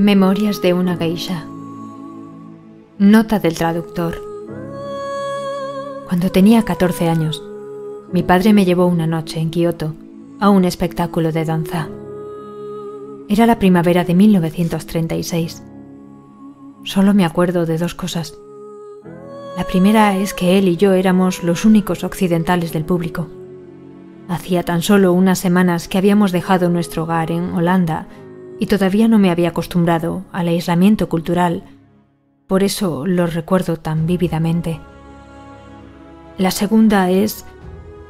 Memorias de una geisha. Nota del traductor. Cuando tenía 14 años, mi padre me llevó una noche en Kioto a un espectáculo de danza. Era la primavera de 1936. Solo me acuerdo de dos cosas. La primera es que él y yo éramos los únicos occidentales del público. Hacía tan solo unas semanas que habíamos dejado nuestro hogar en Holanda y todavía no me había acostumbrado al aislamiento cultural, por eso lo recuerdo tan vívidamente. La segunda es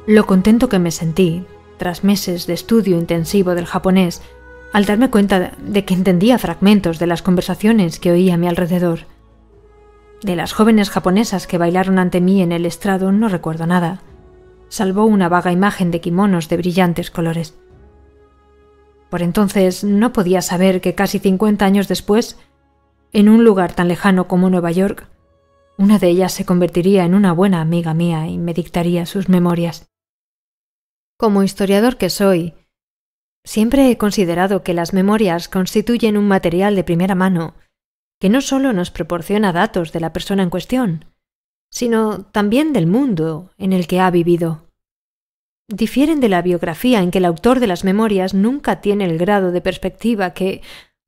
lo contento que me sentí, tras meses de estudio intensivo del japonés, al darme cuenta de que entendía fragmentos de las conversaciones que oía a mi alrededor. De las jóvenes japonesas que bailaron ante mí en el estrado no recuerdo nada, salvo una vaga imagen de kimonos de brillantes colores. Por entonces no podía saber que casi 50 años después, en un lugar tan lejano como Nueva York, una de ellas se convertiría en una buena amiga mía y me dictaría sus memorias. Como historiador que soy, siempre he considerado que las memorias constituyen un material de primera mano que no solo nos proporciona datos de la persona en cuestión, sino también del mundo en el que ha vivido difieren de la biografía en que el autor de las memorias nunca tiene el grado de perspectiva que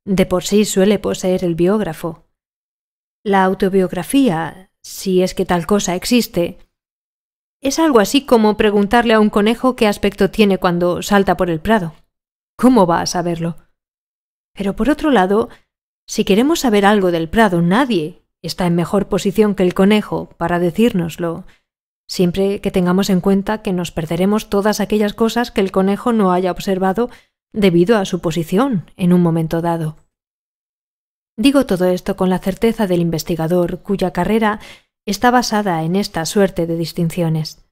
de por sí suele poseer el biógrafo. La autobiografía, si es que tal cosa existe, es algo así como preguntarle a un conejo qué aspecto tiene cuando salta por el prado. ¿Cómo va a saberlo? Pero por otro lado, si queremos saber algo del prado, nadie está en mejor posición que el conejo para decírnoslo siempre que tengamos en cuenta que nos perderemos todas aquellas cosas que el conejo no haya observado debido a su posición en un momento dado. Digo todo esto con la certeza del investigador cuya carrera está basada en esta suerte de distinciones.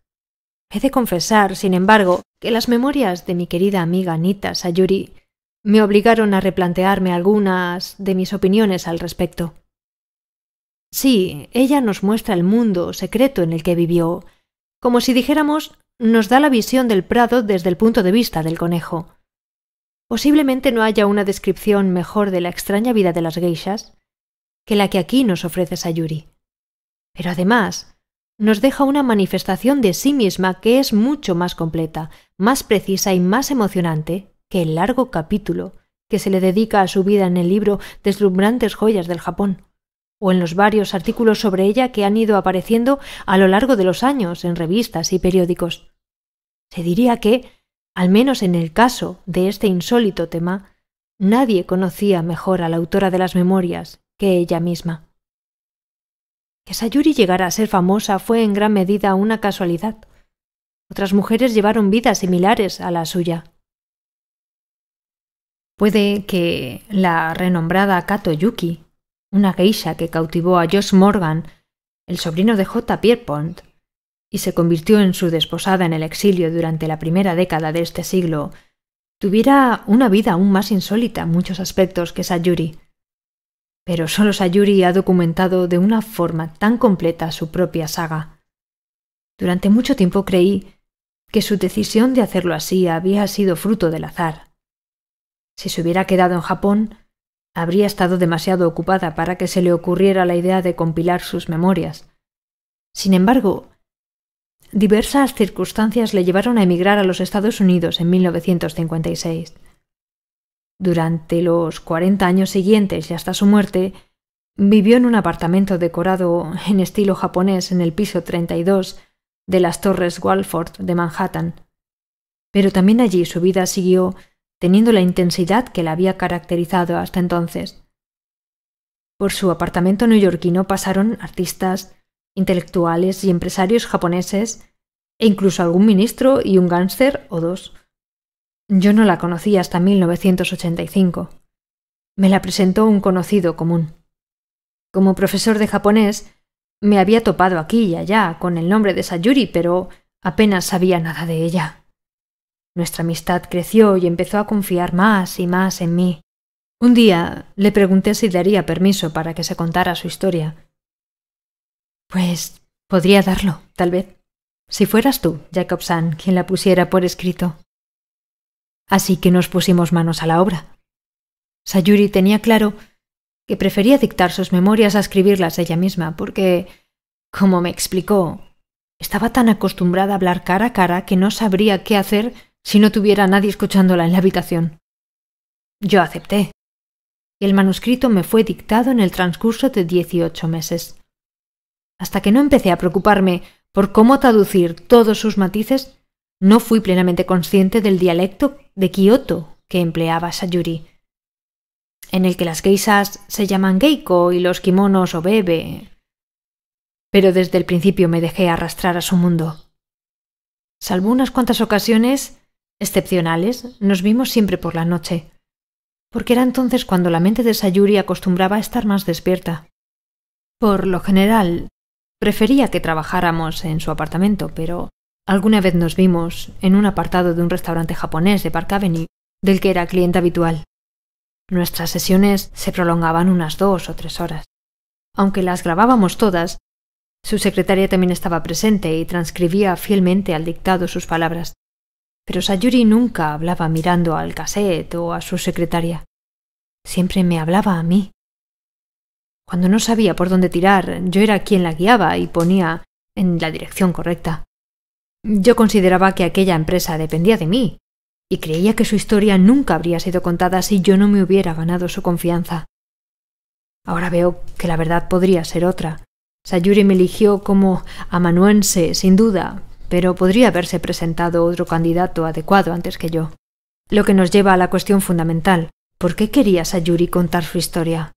He de confesar, sin embargo, que las memorias de mi querida amiga Anita Sayuri me obligaron a replantearme algunas de mis opiniones al respecto. Sí, ella nos muestra el mundo secreto en el que vivió, como si dijéramos nos da la visión del prado desde el punto de vista del conejo. Posiblemente no haya una descripción mejor de la extraña vida de las geishas que la que aquí nos ofrece Sayuri. Pero además, nos deja una manifestación de sí misma que es mucho más completa, más precisa y más emocionante que el largo capítulo que se le dedica a su vida en el libro Deslumbrantes joyas del Japón o en los varios artículos sobre ella que han ido apareciendo a lo largo de los años en revistas y periódicos. Se diría que, al menos en el caso de este insólito tema, nadie conocía mejor a la autora de las memorias que ella misma. Que Sayuri llegara a ser famosa fue en gran medida una casualidad. Otras mujeres llevaron vidas similares a la suya. Puede que la renombrada Kato Yuki una geisha que cautivó a Josh Morgan, el sobrino de J. Pierpont, y se convirtió en su desposada en el exilio durante la primera década de este siglo, tuviera una vida aún más insólita en muchos aspectos que Sayuri. Pero solo Sayuri ha documentado de una forma tan completa su propia saga. Durante mucho tiempo creí que su decisión de hacerlo así había sido fruto del azar. Si se hubiera quedado en Japón, Habría estado demasiado ocupada para que se le ocurriera la idea de compilar sus memorias. Sin embargo, diversas circunstancias le llevaron a emigrar a los Estados Unidos en 1956. Durante los 40 años siguientes y hasta su muerte, vivió en un apartamento decorado en estilo japonés en el piso 32 de las Torres Walford de Manhattan. Pero también allí su vida siguió teniendo la intensidad que la había caracterizado hasta entonces. Por su apartamento neoyorquino pasaron artistas, intelectuales y empresarios japoneses, e incluso algún ministro y un gánster o dos. Yo no la conocí hasta 1985. Me la presentó un conocido común. Como profesor de japonés, me había topado aquí y allá con el nombre de Sayuri, pero apenas sabía nada de ella. Nuestra amistad creció y empezó a confiar más y más en mí. Un día le pregunté si daría permiso para que se contara su historia. Pues podría darlo, tal vez, si fueras tú, Jacob-san, quien la pusiera por escrito. Así que nos pusimos manos a la obra. Sayuri tenía claro que prefería dictar sus memorias a escribirlas ella misma, porque, como me explicó, estaba tan acostumbrada a hablar cara a cara que no sabría qué hacer si no tuviera nadie escuchándola en la habitación. Yo acepté. Y el manuscrito me fue dictado en el transcurso de dieciocho meses. Hasta que no empecé a preocuparme por cómo traducir todos sus matices, no fui plenamente consciente del dialecto de Kioto que empleaba Sayuri, en el que las geisas se llaman geiko y los kimonos o bebe. Pero desde el principio me dejé arrastrar a su mundo. Salvo unas cuantas ocasiones excepcionales, nos vimos siempre por la noche, porque era entonces cuando la mente de Sayuri acostumbraba a estar más despierta. Por lo general, prefería que trabajáramos en su apartamento, pero alguna vez nos vimos en un apartado de un restaurante japonés de Park Avenue, del que era cliente habitual. Nuestras sesiones se prolongaban unas dos o tres horas. Aunque las grabábamos todas, su secretaria también estaba presente y transcribía fielmente al dictado sus palabras. Pero Sayuri nunca hablaba mirando al cassette o a su secretaria. Siempre me hablaba a mí. Cuando no sabía por dónde tirar, yo era quien la guiaba y ponía en la dirección correcta. Yo consideraba que aquella empresa dependía de mí, y creía que su historia nunca habría sido contada si yo no me hubiera ganado su confianza. Ahora veo que la verdad podría ser otra. Sayuri me eligió como amanuense, sin duda, pero podría haberse presentado otro candidato adecuado antes que yo. Lo que nos lleva a la cuestión fundamental. ¿Por qué querías a contar su historia?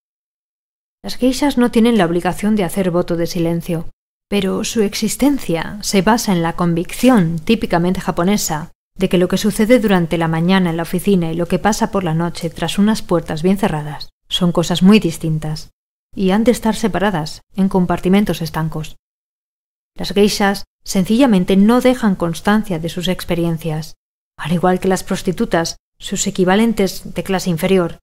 Las geishas no tienen la obligación de hacer voto de silencio, pero su existencia se basa en la convicción típicamente japonesa de que lo que sucede durante la mañana en la oficina y lo que pasa por la noche tras unas puertas bien cerradas son cosas muy distintas y han de estar separadas en compartimentos estancos. Las geishas sencillamente no dejan constancia de sus experiencias, al igual que las prostitutas, sus equivalentes de clase inferior.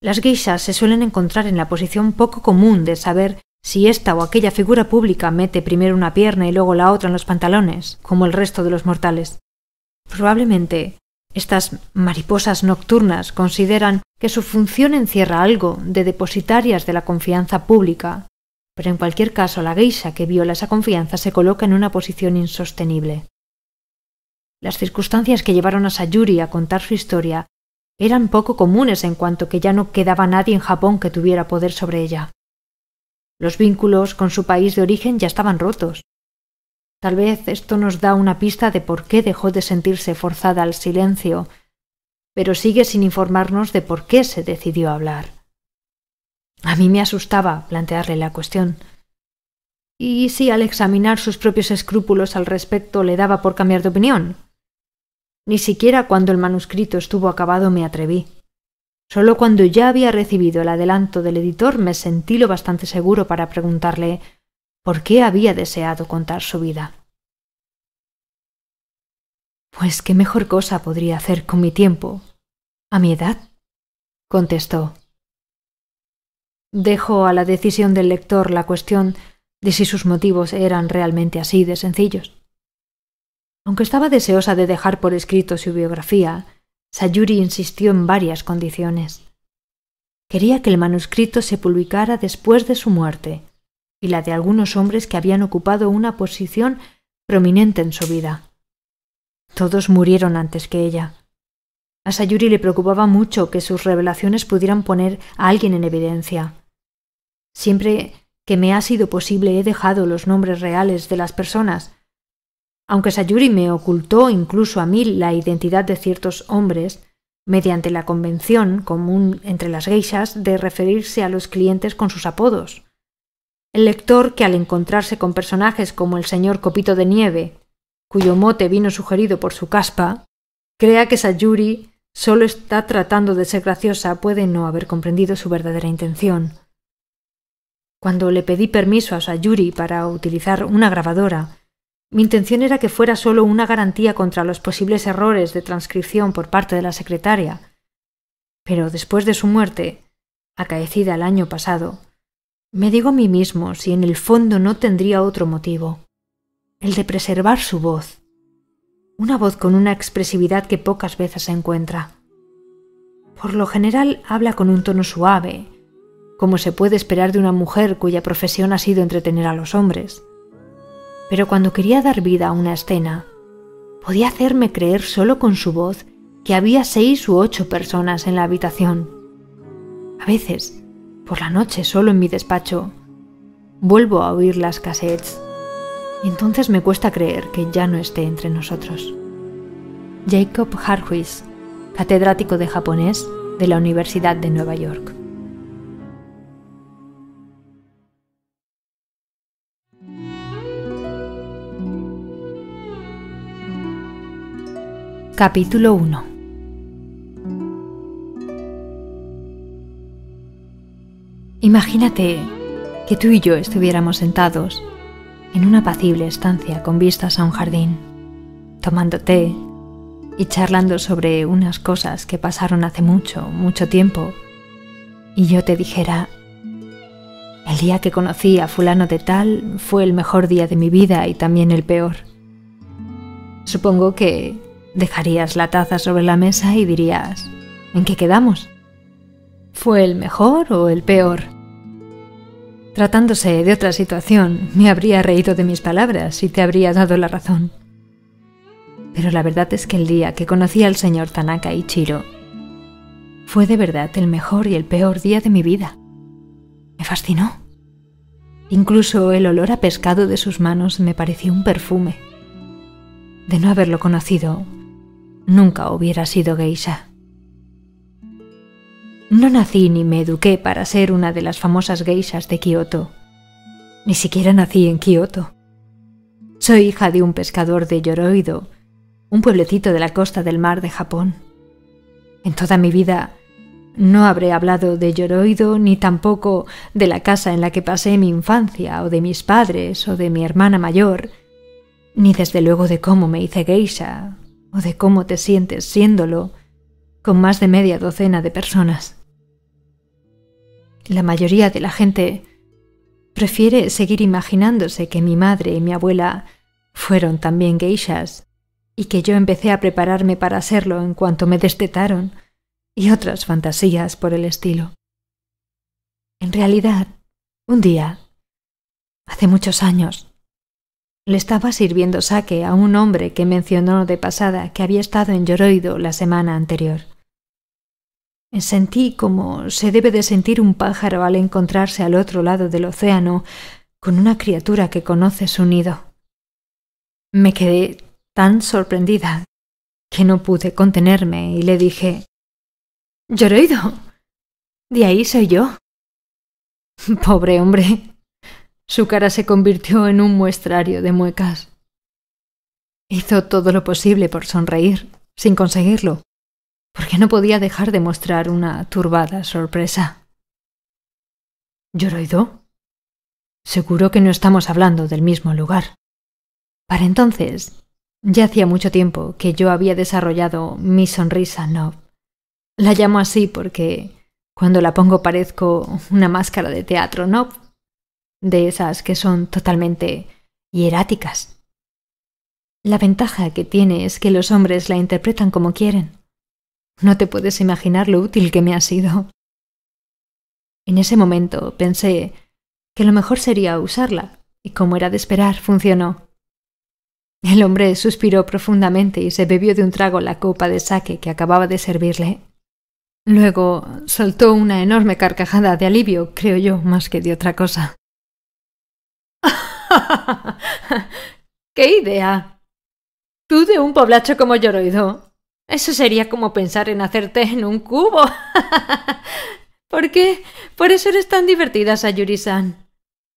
Las guisas se suelen encontrar en la posición poco común de saber si esta o aquella figura pública mete primero una pierna y luego la otra en los pantalones, como el resto de los mortales. Probablemente estas mariposas nocturnas consideran que su función encierra algo de depositarias de la confianza pública, pero en cualquier caso la geisha que viola esa confianza se coloca en una posición insostenible. Las circunstancias que llevaron a Sayuri a contar su historia eran poco comunes en cuanto que ya no quedaba nadie en Japón que tuviera poder sobre ella. Los vínculos con su país de origen ya estaban rotos. Tal vez esto nos da una pista de por qué dejó de sentirse forzada al silencio, pero sigue sin informarnos de por qué se decidió a hablar. A mí me asustaba plantearle la cuestión. ¿Y si al examinar sus propios escrúpulos al respecto le daba por cambiar de opinión? Ni siquiera cuando el manuscrito estuvo acabado me atreví. Solo cuando ya había recibido el adelanto del editor me sentí lo bastante seguro para preguntarle por qué había deseado contar su vida. Pues qué mejor cosa podría hacer con mi tiempo, a mi edad, contestó. Dejó a la decisión del lector la cuestión de si sus motivos eran realmente así de sencillos. Aunque estaba deseosa de dejar por escrito su biografía, Sayuri insistió en varias condiciones. Quería que el manuscrito se publicara después de su muerte y la de algunos hombres que habían ocupado una posición prominente en su vida. Todos murieron antes que ella. A Sayuri le preocupaba mucho que sus revelaciones pudieran poner a alguien en evidencia. Siempre que me ha sido posible he dejado los nombres reales de las personas. Aunque Sayuri me ocultó incluso a mí la identidad de ciertos hombres, mediante la convención común entre las geishas de referirse a los clientes con sus apodos. El lector que al encontrarse con personajes como el señor Copito de Nieve, cuyo mote vino sugerido por su caspa, crea que Sayuri solo está tratando de ser graciosa puede no haber comprendido su verdadera intención. Cuando le pedí permiso a Sayuri para utilizar una grabadora, mi intención era que fuera solo una garantía contra los posibles errores de transcripción por parte de la secretaria. Pero después de su muerte, acaecida el año pasado, me digo a mí mismo si en el fondo no tendría otro motivo, el de preservar su voz, una voz con una expresividad que pocas veces se encuentra. Por lo general habla con un tono suave, como se puede esperar de una mujer cuya profesión ha sido entretener a los hombres. Pero cuando quería dar vida a una escena, podía hacerme creer solo con su voz que había seis u ocho personas en la habitación. A veces, por la noche solo en mi despacho, vuelvo a oír las cassettes y entonces me cuesta creer que ya no esté entre nosotros. Jacob Harwish, catedrático de japonés de la Universidad de Nueva York. Capítulo 1 Imagínate que tú y yo estuviéramos sentados en una apacible estancia con vistas a un jardín, tomando té y charlando sobre unas cosas que pasaron hace mucho, mucho tiempo, y yo te dijera, el día que conocí a fulano de tal fue el mejor día de mi vida y también el peor. Supongo que Dejarías la taza sobre la mesa y dirías, ¿en qué quedamos? ¿Fue el mejor o el peor? Tratándose de otra situación, me habría reído de mis palabras y te habría dado la razón. Pero la verdad es que el día que conocí al señor Tanaka Ichiro fue de verdad el mejor y el peor día de mi vida. Me fascinó. Incluso el olor a pescado de sus manos me pareció un perfume. De no haberlo conocido, nunca hubiera sido geisha. No nací ni me eduqué para ser una de las famosas geishas de Kioto. Ni siquiera nací en Kioto. Soy hija de un pescador de Yoroido, un pueblecito de la costa del mar de Japón. En toda mi vida no habré hablado de Yoroido ni tampoco de la casa en la que pasé mi infancia o de mis padres o de mi hermana mayor, ni desde luego de cómo me hice geisha o de cómo te sientes siéndolo con más de media docena de personas. La mayoría de la gente prefiere seguir imaginándose que mi madre y mi abuela fueron también geishas y que yo empecé a prepararme para serlo en cuanto me destetaron y otras fantasías por el estilo. En realidad, un día, hace muchos años, le estaba sirviendo saque a un hombre que mencionó de pasada que había estado en Lloroido la semana anterior. Sentí como se debe de sentir un pájaro al encontrarse al otro lado del océano con una criatura que conoce su nido. Me quedé tan sorprendida que no pude contenerme y le dije Lloroido. De ahí soy yo. Pobre hombre, su cara se convirtió en un muestrario de muecas. Hizo todo lo posible por sonreír, sin conseguirlo, porque no podía dejar de mostrar una turbada sorpresa. oído Seguro que no estamos hablando del mismo lugar. Para entonces, ya hacía mucho tiempo que yo había desarrollado mi sonrisa Nob. La llamo así porque cuando la pongo parezco una máscara de teatro Nob de esas que son totalmente hieráticas. La ventaja que tiene es que los hombres la interpretan como quieren. No te puedes imaginar lo útil que me ha sido. En ese momento pensé que lo mejor sería usarla, y como era de esperar, funcionó. El hombre suspiró profundamente y se bebió de un trago la copa de saque que acababa de servirle. Luego soltó una enorme carcajada de alivio, creo yo, más que de otra cosa. ¡Qué idea! Tú de un poblacho como Lloroido. Eso sería como pensar en hacerte en un cubo. ¿Por qué? Por eso eres tan divertida, Sayuri-san.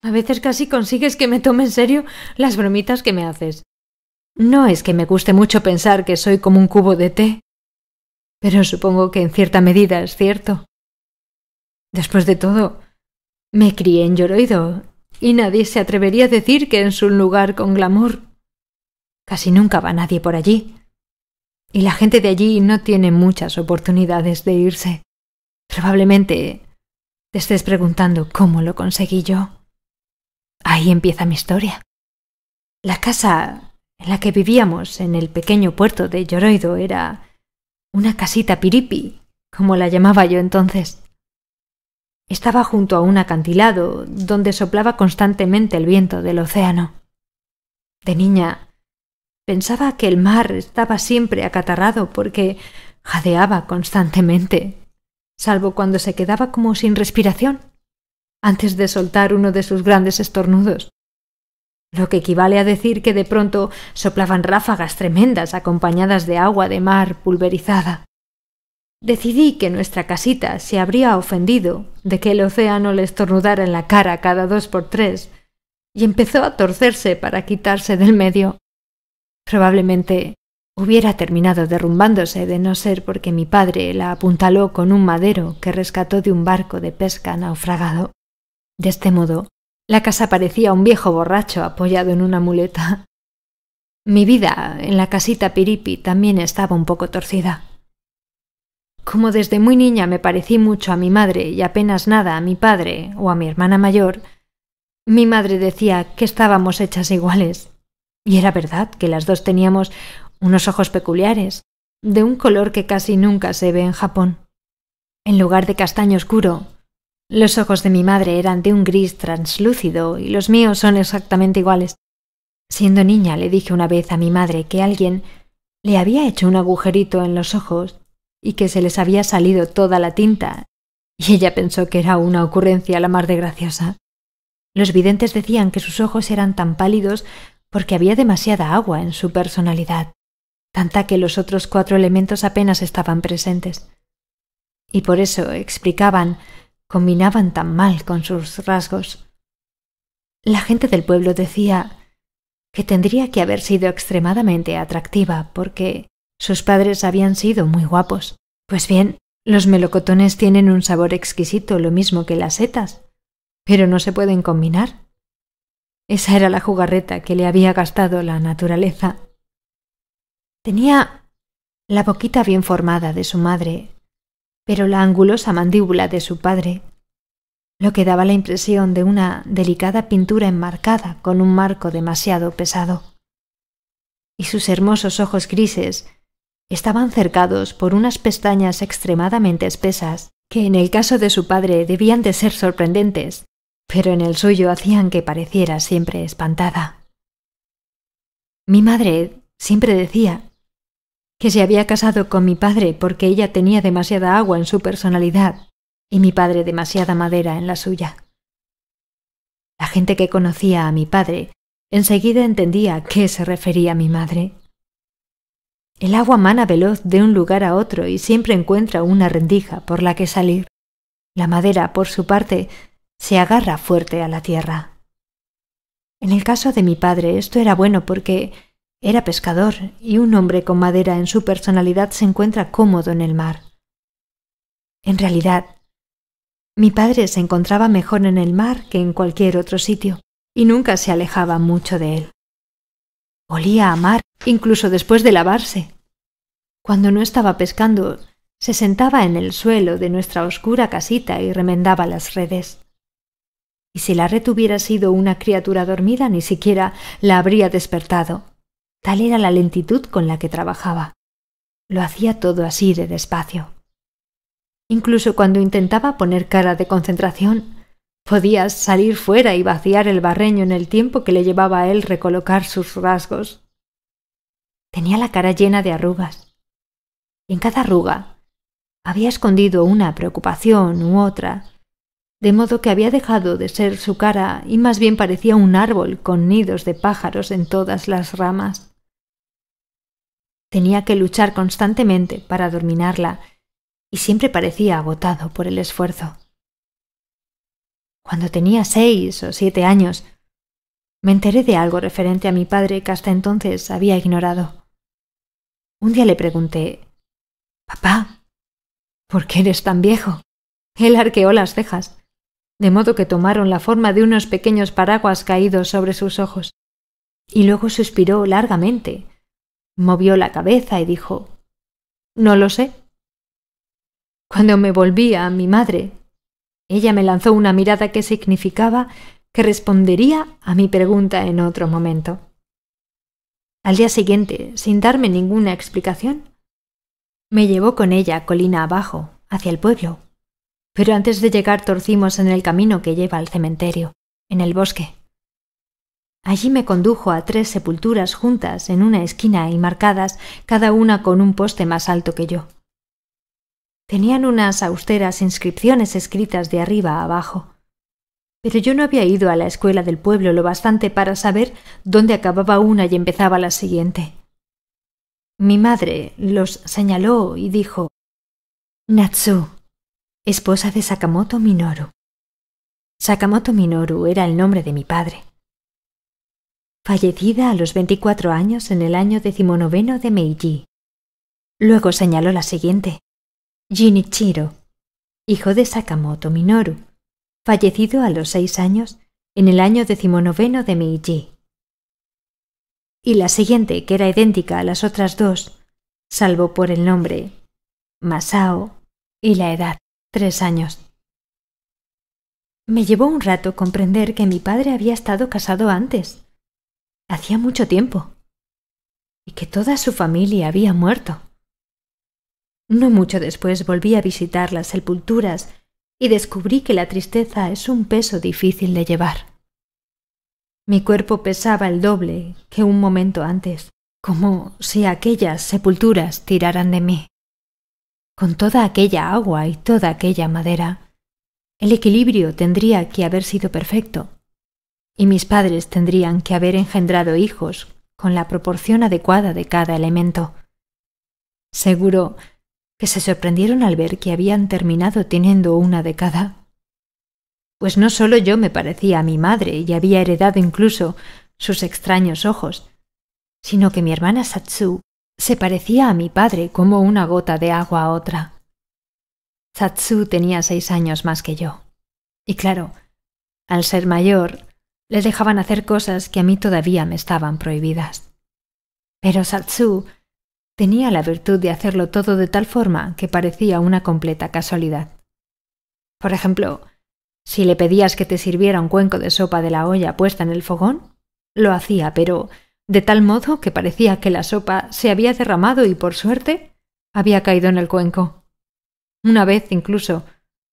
A veces casi consigues que me tome en serio las bromitas que me haces. No es que me guste mucho pensar que soy como un cubo de té, pero supongo que en cierta medida es cierto. Después de todo, me crié en Lloroido y nadie se atrevería a decir que es un lugar con glamour. Casi nunca va nadie por allí. Y la gente de allí no tiene muchas oportunidades de irse. Probablemente te estés preguntando cómo lo conseguí yo. Ahí empieza mi historia. La casa en la que vivíamos en el pequeño puerto de Lloroido era una casita piripi, como la llamaba yo entonces. Estaba junto a un acantilado donde soplaba constantemente el viento del océano. De niña, pensaba que el mar estaba siempre acatarrado porque jadeaba constantemente, salvo cuando se quedaba como sin respiración, antes de soltar uno de sus grandes estornudos lo que equivale a decir que de pronto soplaban ráfagas tremendas acompañadas de agua de mar pulverizada. Decidí que nuestra casita se habría ofendido de que el océano le estornudara en la cara cada dos por tres, y empezó a torcerse para quitarse del medio. Probablemente hubiera terminado derrumbándose de no ser porque mi padre la apuntaló con un madero que rescató de un barco de pesca naufragado. De este modo, la casa parecía un viejo borracho apoyado en una muleta. Mi vida en la casita piripi también estaba un poco torcida. Como desde muy niña me parecí mucho a mi madre y apenas nada a mi padre o a mi hermana mayor, mi madre decía que estábamos hechas iguales. Y era verdad que las dos teníamos unos ojos peculiares, de un color que casi nunca se ve en Japón. En lugar de castaño oscuro, los ojos de mi madre eran de un gris translúcido y los míos son exactamente iguales. Siendo niña le dije una vez a mi madre que alguien le había hecho un agujerito en los ojos y que se les había salido toda la tinta, y ella pensó que era una ocurrencia la más de graciosa. Los videntes decían que sus ojos eran tan pálidos porque había demasiada agua en su personalidad, tanta que los otros cuatro elementos apenas estaban presentes. Y por eso explicaban, combinaban tan mal con sus rasgos. La gente del pueblo decía que tendría que haber sido extremadamente atractiva porque sus padres habían sido muy guapos. Pues bien, los melocotones tienen un sabor exquisito, lo mismo que las setas, pero no se pueden combinar. Esa era la jugarreta que le había gastado la naturaleza. Tenía la boquita bien formada de su madre, pero la angulosa mandíbula de su padre, lo que daba la impresión de una delicada pintura enmarcada con un marco demasiado pesado. Y sus hermosos ojos grises Estaban cercados por unas pestañas extremadamente espesas, que en el caso de su padre debían de ser sorprendentes, pero en el suyo hacían que pareciera siempre espantada. Mi madre siempre decía que se había casado con mi padre porque ella tenía demasiada agua en su personalidad y mi padre demasiada madera en la suya. La gente que conocía a mi padre enseguida entendía a qué se refería mi madre. El agua mana veloz de un lugar a otro y siempre encuentra una rendija por la que salir. La madera, por su parte, se agarra fuerte a la tierra. En el caso de mi padre esto era bueno porque era pescador y un hombre con madera en su personalidad se encuentra cómodo en el mar. En realidad, mi padre se encontraba mejor en el mar que en cualquier otro sitio y nunca se alejaba mucho de él. Olía a mar, incluso después de lavarse. Cuando no estaba pescando, se sentaba en el suelo de nuestra oscura casita y remendaba las redes. Y si la red hubiera sido una criatura dormida, ni siquiera la habría despertado. Tal era la lentitud con la que trabajaba. Lo hacía todo así de despacio. Incluso cuando intentaba poner cara de concentración, podías salir fuera y vaciar el barreño en el tiempo que le llevaba a él recolocar sus rasgos. Tenía la cara llena de arrugas. en cada arruga había escondido una preocupación u otra, de modo que había dejado de ser su cara y más bien parecía un árbol con nidos de pájaros en todas las ramas. Tenía que luchar constantemente para dominarla y siempre parecía agotado por el esfuerzo cuando tenía seis o siete años, me enteré de algo referente a mi padre que hasta entonces había ignorado. Un día le pregunté, Papá, ¿por qué eres tan viejo? Él arqueó las cejas, de modo que tomaron la forma de unos pequeños paraguas caídos sobre sus ojos. Y luego suspiró largamente, movió la cabeza y dijo, No lo sé. Cuando me volví a mi madre, ella me lanzó una mirada que significaba que respondería a mi pregunta en otro momento. Al día siguiente, sin darme ninguna explicación, me llevó con ella colina abajo, hacia el pueblo. Pero antes de llegar torcimos en el camino que lleva al cementerio, en el bosque. Allí me condujo a tres sepulturas juntas en una esquina y marcadas, cada una con un poste más alto que yo. Tenían unas austeras inscripciones escritas de arriba a abajo. Pero yo no había ido a la escuela del pueblo lo bastante para saber dónde acababa una y empezaba la siguiente. Mi madre los señaló y dijo Natsu, esposa de Sakamoto Minoru. Sakamoto Minoru era el nombre de mi padre. Fallecida a los veinticuatro años en el año decimonoveno de Meiji. Luego señaló la siguiente. Jinichiro, hijo de Sakamoto Minoru, fallecido a los seis años en el año decimonoveno de Meiji. Y la siguiente, que era idéntica a las otras dos, salvo por el nombre, Masao, y la edad, tres años. Me llevó un rato comprender que mi padre había estado casado antes, hacía mucho tiempo, y que toda su familia había muerto. No mucho después volví a visitar las sepulturas y descubrí que la tristeza es un peso difícil de llevar. Mi cuerpo pesaba el doble que un momento antes, como si aquellas sepulturas tiraran de mí. Con toda aquella agua y toda aquella madera, el equilibrio tendría que haber sido perfecto, y mis padres tendrían que haber engendrado hijos con la proporción adecuada de cada elemento. Seguro que se sorprendieron al ver que habían terminado teniendo una década. Pues no solo yo me parecía a mi madre y había heredado incluso sus extraños ojos, sino que mi hermana Satsu se parecía a mi padre como una gota de agua a otra. Satsu tenía seis años más que yo. Y claro, al ser mayor, le dejaban hacer cosas que a mí todavía me estaban prohibidas. Pero Satsu tenía la virtud de hacerlo todo de tal forma que parecía una completa casualidad. Por ejemplo, si le pedías que te sirviera un cuenco de sopa de la olla puesta en el fogón, lo hacía, pero de tal modo que parecía que la sopa se había derramado y, por suerte, había caído en el cuenco. Una vez incluso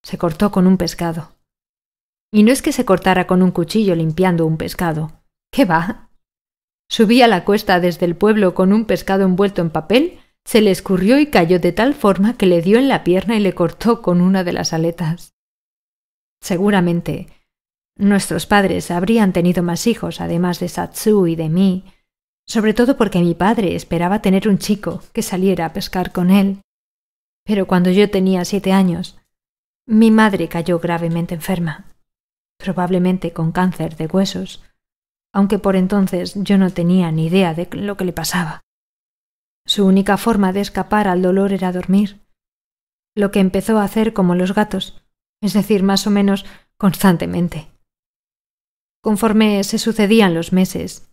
se cortó con un pescado. Y no es que se cortara con un cuchillo limpiando un pescado. ¿Qué va? Subía la cuesta desde el pueblo con un pescado envuelto en papel, se le escurrió y cayó de tal forma que le dio en la pierna y le cortó con una de las aletas. Seguramente nuestros padres habrían tenido más hijos, además de Satsu y de mí, sobre todo porque mi padre esperaba tener un chico que saliera a pescar con él. Pero cuando yo tenía siete años, mi madre cayó gravemente enferma, probablemente con cáncer de huesos, aunque por entonces yo no tenía ni idea de lo que le pasaba. Su única forma de escapar al dolor era dormir, lo que empezó a hacer como los gatos, es decir, más o menos constantemente. Conforme se sucedían los meses,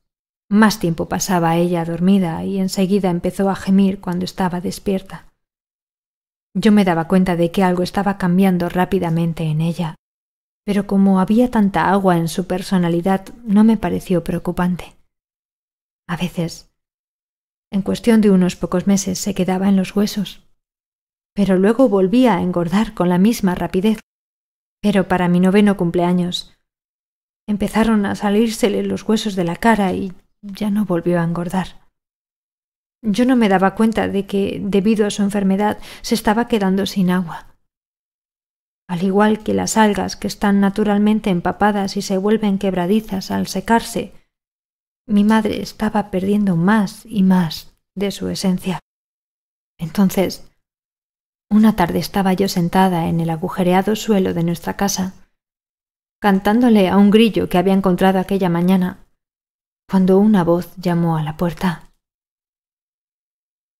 más tiempo pasaba ella dormida y enseguida empezó a gemir cuando estaba despierta. Yo me daba cuenta de que algo estaba cambiando rápidamente en ella pero como había tanta agua en su personalidad no me pareció preocupante. A veces, en cuestión de unos pocos meses, se quedaba en los huesos, pero luego volvía a engordar con la misma rapidez. Pero para mi noveno cumpleaños empezaron a salírsele los huesos de la cara y ya no volvió a engordar. Yo no me daba cuenta de que, debido a su enfermedad, se estaba quedando sin agua al igual que las algas que están naturalmente empapadas y se vuelven quebradizas al secarse, mi madre estaba perdiendo más y más de su esencia. Entonces, una tarde estaba yo sentada en el agujereado suelo de nuestra casa, cantándole a un grillo que había encontrado aquella mañana, cuando una voz llamó a la puerta.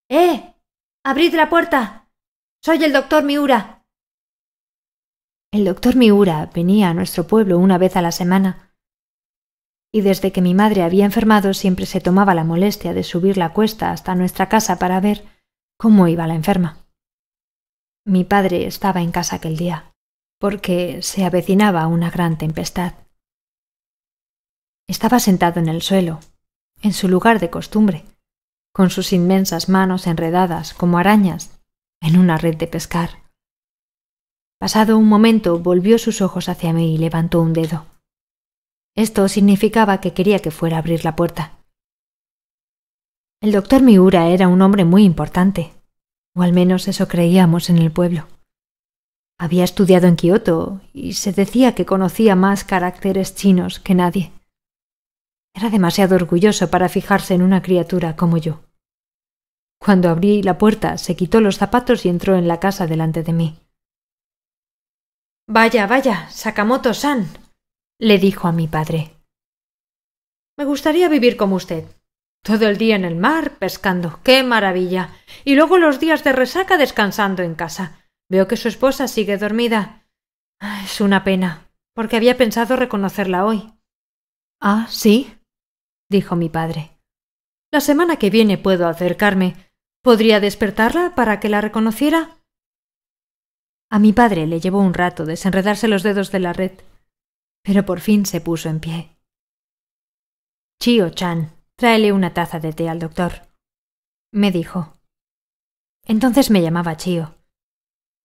¡Eh! ¡Abrid la puerta! Soy el doctor Miura. El doctor Miura venía a nuestro pueblo una vez a la semana, y desde que mi madre había enfermado siempre se tomaba la molestia de subir la cuesta hasta nuestra casa para ver cómo iba la enferma. Mi padre estaba en casa aquel día, porque se avecinaba una gran tempestad. Estaba sentado en el suelo, en su lugar de costumbre, con sus inmensas manos enredadas como arañas en una red de pescar. Pasado un momento volvió sus ojos hacia mí y levantó un dedo. Esto significaba que quería que fuera a abrir la puerta. El doctor Miura era un hombre muy importante, o al menos eso creíamos en el pueblo. Había estudiado en Kioto y se decía que conocía más caracteres chinos que nadie. Era demasiado orgulloso para fijarse en una criatura como yo. Cuando abrí la puerta, se quitó los zapatos y entró en la casa delante de mí. Vaya, vaya, Sakamoto-san, le dijo a mi padre. Me gustaría vivir como usted. Todo el día en el mar, pescando, qué maravilla. Y luego los días de resaca descansando en casa. Veo que su esposa sigue dormida. Ah, es una pena, porque había pensado reconocerla hoy. Ah, sí, dijo mi padre. La semana que viene puedo acercarme. ¿Podría despertarla para que la reconociera? A mi padre le llevó un rato desenredarse los dedos de la red, pero por fin se puso en pie. Chio Chan, tráele una taza de té al doctor, me dijo. Entonces me llamaba Chio.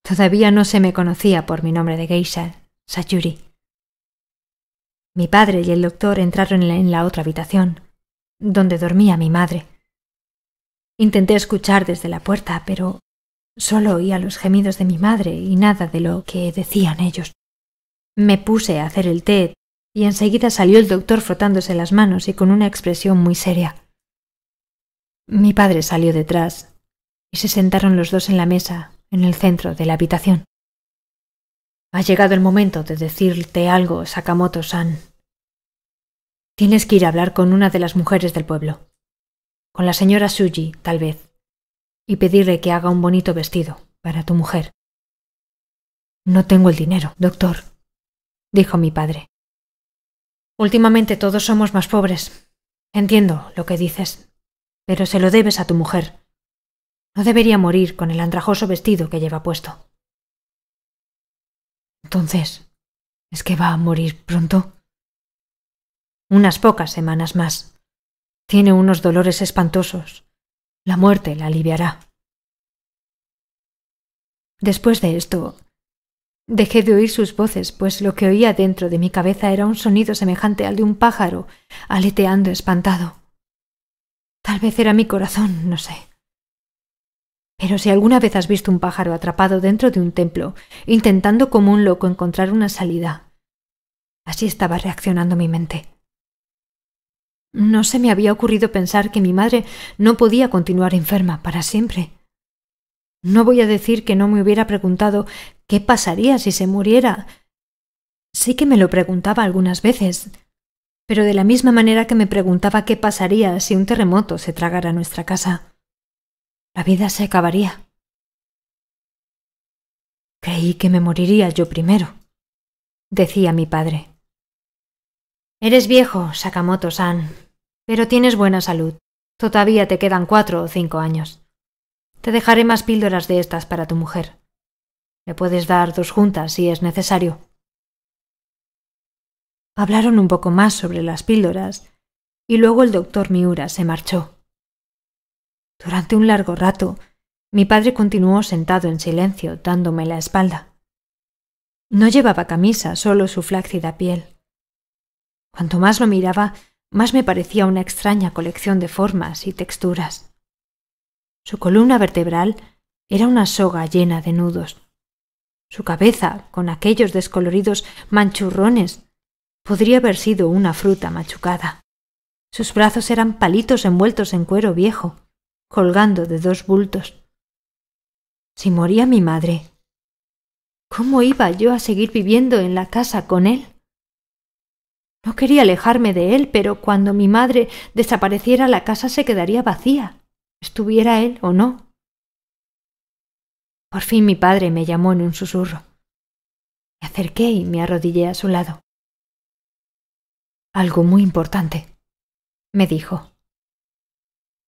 Todavía no se me conocía por mi nombre de geisha, Sayuri. Mi padre y el doctor entraron en la otra habitación, donde dormía mi madre. Intenté escuchar desde la puerta, pero Solo oía los gemidos de mi madre y nada de lo que decían ellos. Me puse a hacer el té y enseguida salió el doctor frotándose las manos y con una expresión muy seria. Mi padre salió detrás y se sentaron los dos en la mesa, en el centro de la habitación. Ha llegado el momento de decirte algo, Sakamoto-san. Tienes que ir a hablar con una de las mujeres del pueblo. Con la señora Suji, tal vez y pedirle que haga un bonito vestido para tu mujer. No tengo el dinero, doctor, dijo mi padre. Últimamente todos somos más pobres. Entiendo lo que dices, pero se lo debes a tu mujer. No debería morir con el andrajoso vestido que lleva puesto. Entonces, ¿es que va a morir pronto? Unas pocas semanas más. Tiene unos dolores espantosos la muerte la aliviará. Después de esto, dejé de oír sus voces, pues lo que oía dentro de mi cabeza era un sonido semejante al de un pájaro aleteando espantado. Tal vez era mi corazón, no sé. Pero si alguna vez has visto un pájaro atrapado dentro de un templo, intentando como un loco encontrar una salida, así estaba reaccionando mi mente. No se me había ocurrido pensar que mi madre no podía continuar enferma para siempre. No voy a decir que no me hubiera preguntado qué pasaría si se muriera. Sí que me lo preguntaba algunas veces, pero de la misma manera que me preguntaba qué pasaría si un terremoto se tragara nuestra casa. La vida se acabaría. Creí que me moriría yo primero, decía mi padre. Eres viejo, Sakamoto-san, pero tienes buena salud. Todavía te quedan cuatro o cinco años. Te dejaré más píldoras de estas para tu mujer. Me puedes dar dos juntas si es necesario. Hablaron un poco más sobre las píldoras y luego el doctor Miura se marchó. Durante un largo rato, mi padre continuó sentado en silencio, dándome la espalda. No llevaba camisa, solo su flácida piel. Cuanto más lo miraba, más me parecía una extraña colección de formas y texturas. Su columna vertebral era una soga llena de nudos. Su cabeza, con aquellos descoloridos manchurrones, podría haber sido una fruta machucada. Sus brazos eran palitos envueltos en cuero viejo, colgando de dos bultos. Si moría mi madre, ¿cómo iba yo a seguir viviendo en la casa con él? No quería alejarme de él, pero cuando mi madre desapareciera la casa se quedaría vacía, estuviera él o no. Por fin mi padre me llamó en un susurro. Me acerqué y me arrodillé a su lado. Algo muy importante, me dijo.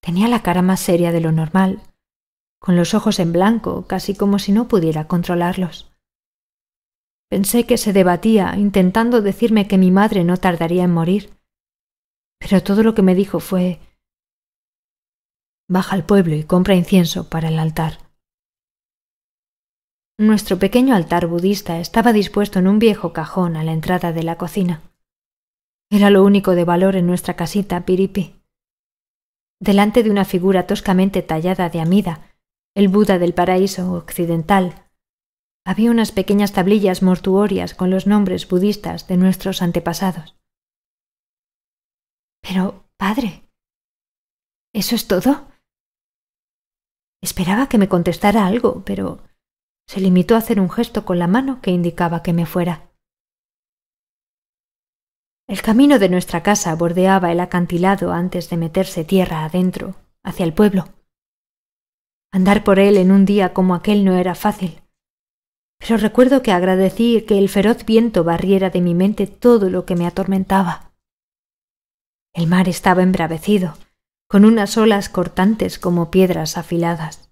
Tenía la cara más seria de lo normal, con los ojos en blanco, casi como si no pudiera controlarlos. Pensé que se debatía, intentando decirme que mi madre no tardaría en morir. Pero todo lo que me dijo fue Baja al pueblo y compra incienso para el altar. Nuestro pequeño altar budista estaba dispuesto en un viejo cajón a la entrada de la cocina. Era lo único de valor en nuestra casita piripi. Delante de una figura toscamente tallada de amida, el Buda del paraíso occidental había unas pequeñas tablillas mortuorias con los nombres budistas de nuestros antepasados. Pero, padre, ¿eso es todo? Esperaba que me contestara algo, pero se limitó a hacer un gesto con la mano que indicaba que me fuera. El camino de nuestra casa bordeaba el acantilado antes de meterse tierra adentro, hacia el pueblo. Andar por él en un día como aquel no era fácil pero recuerdo que agradecí que el feroz viento barriera de mi mente todo lo que me atormentaba. El mar estaba embravecido, con unas olas cortantes como piedras afiladas.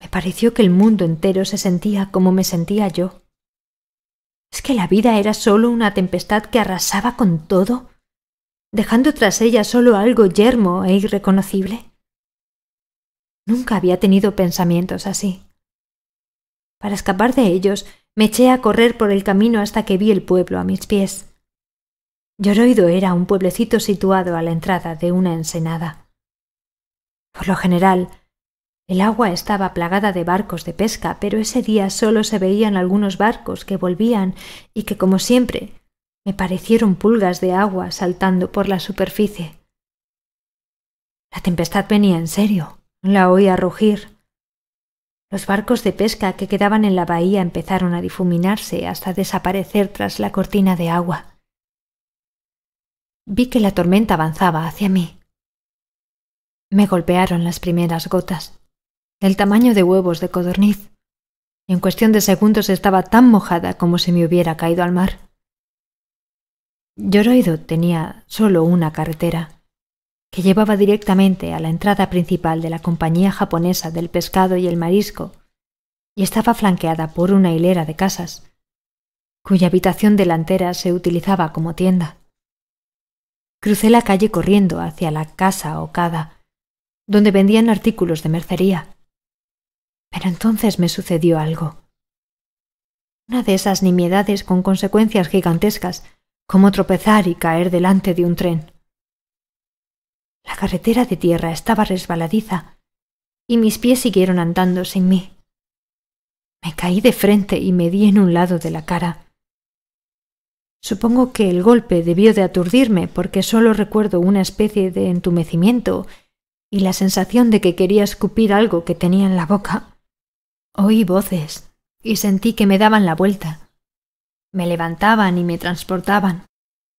Me pareció que el mundo entero se sentía como me sentía yo. ¿Es que la vida era solo una tempestad que arrasaba con todo, dejando tras ella solo algo yermo e irreconocible? Nunca había tenido pensamientos así. Para escapar de ellos, me eché a correr por el camino hasta que vi el pueblo a mis pies. Lloroido era un pueblecito situado a la entrada de una ensenada. Por lo general, el agua estaba plagada de barcos de pesca, pero ese día solo se veían algunos barcos que volvían y que, como siempre, me parecieron pulgas de agua saltando por la superficie. La tempestad venía en serio, la oía rugir. Los barcos de pesca que quedaban en la bahía empezaron a difuminarse hasta desaparecer tras la cortina de agua. Vi que la tormenta avanzaba hacia mí. Me golpearon las primeras gotas, El tamaño de huevos de codorniz, en cuestión de segundos estaba tan mojada como si me hubiera caído al mar. Lloroido tenía solo una carretera, que llevaba directamente a la entrada principal de la Compañía Japonesa del Pescado y el Marisco, y estaba flanqueada por una hilera de casas, cuya habitación delantera se utilizaba como tienda. Crucé la calle corriendo hacia la casa Okada, donde vendían artículos de mercería. Pero entonces me sucedió algo. Una de esas nimiedades con consecuencias gigantescas, como tropezar y caer delante de un tren. La carretera de tierra estaba resbaladiza y mis pies siguieron andando sin mí. Me caí de frente y me di en un lado de la cara. Supongo que el golpe debió de aturdirme porque solo recuerdo una especie de entumecimiento y la sensación de que quería escupir algo que tenía en la boca. Oí voces y sentí que me daban la vuelta. Me levantaban y me transportaban.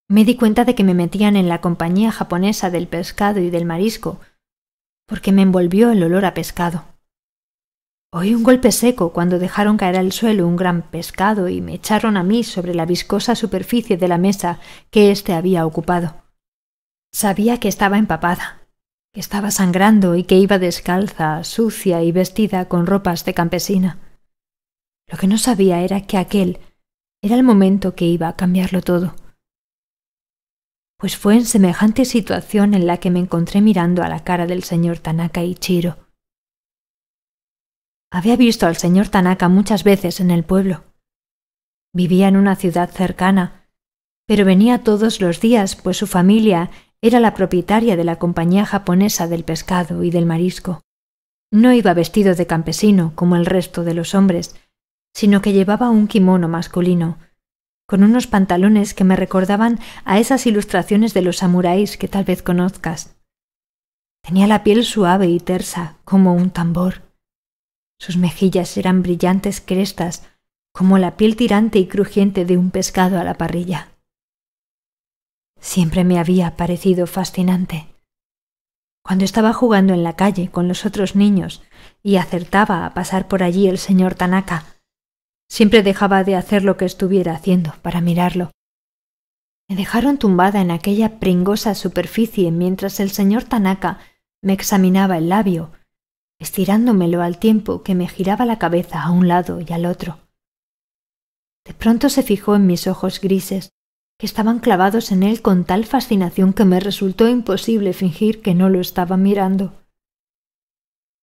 Me di cuenta de que me metían en la compañía japonesa del pescado y del marisco, porque me envolvió el olor a pescado. Oí un golpe seco cuando dejaron caer al suelo un gran pescado y me echaron a mí sobre la viscosa superficie de la mesa que éste había ocupado. Sabía que estaba empapada, que estaba sangrando y que iba descalza, sucia y vestida con ropas de campesina. Lo que no sabía era que aquel era el momento que iba a cambiarlo todo pues fue en semejante situación en la que me encontré mirando a la cara del señor Tanaka Ichiro. Había visto al señor Tanaka muchas veces en el pueblo. Vivía en una ciudad cercana, pero venía todos los días, pues su familia era la propietaria de la compañía japonesa del pescado y del marisco. No iba vestido de campesino como el resto de los hombres, sino que llevaba un kimono masculino, con unos pantalones que me recordaban a esas ilustraciones de los samuráis que tal vez conozcas. Tenía la piel suave y tersa, como un tambor. Sus mejillas eran brillantes crestas, como la piel tirante y crujiente de un pescado a la parrilla. Siempre me había parecido fascinante. Cuando estaba jugando en la calle con los otros niños y acertaba a pasar por allí el señor Tanaka, Siempre dejaba de hacer lo que estuviera haciendo para mirarlo. Me dejaron tumbada en aquella pringosa superficie mientras el señor Tanaka me examinaba el labio, estirándomelo al tiempo que me giraba la cabeza a un lado y al otro. De pronto se fijó en mis ojos grises, que estaban clavados en él con tal fascinación que me resultó imposible fingir que no lo estaba mirando.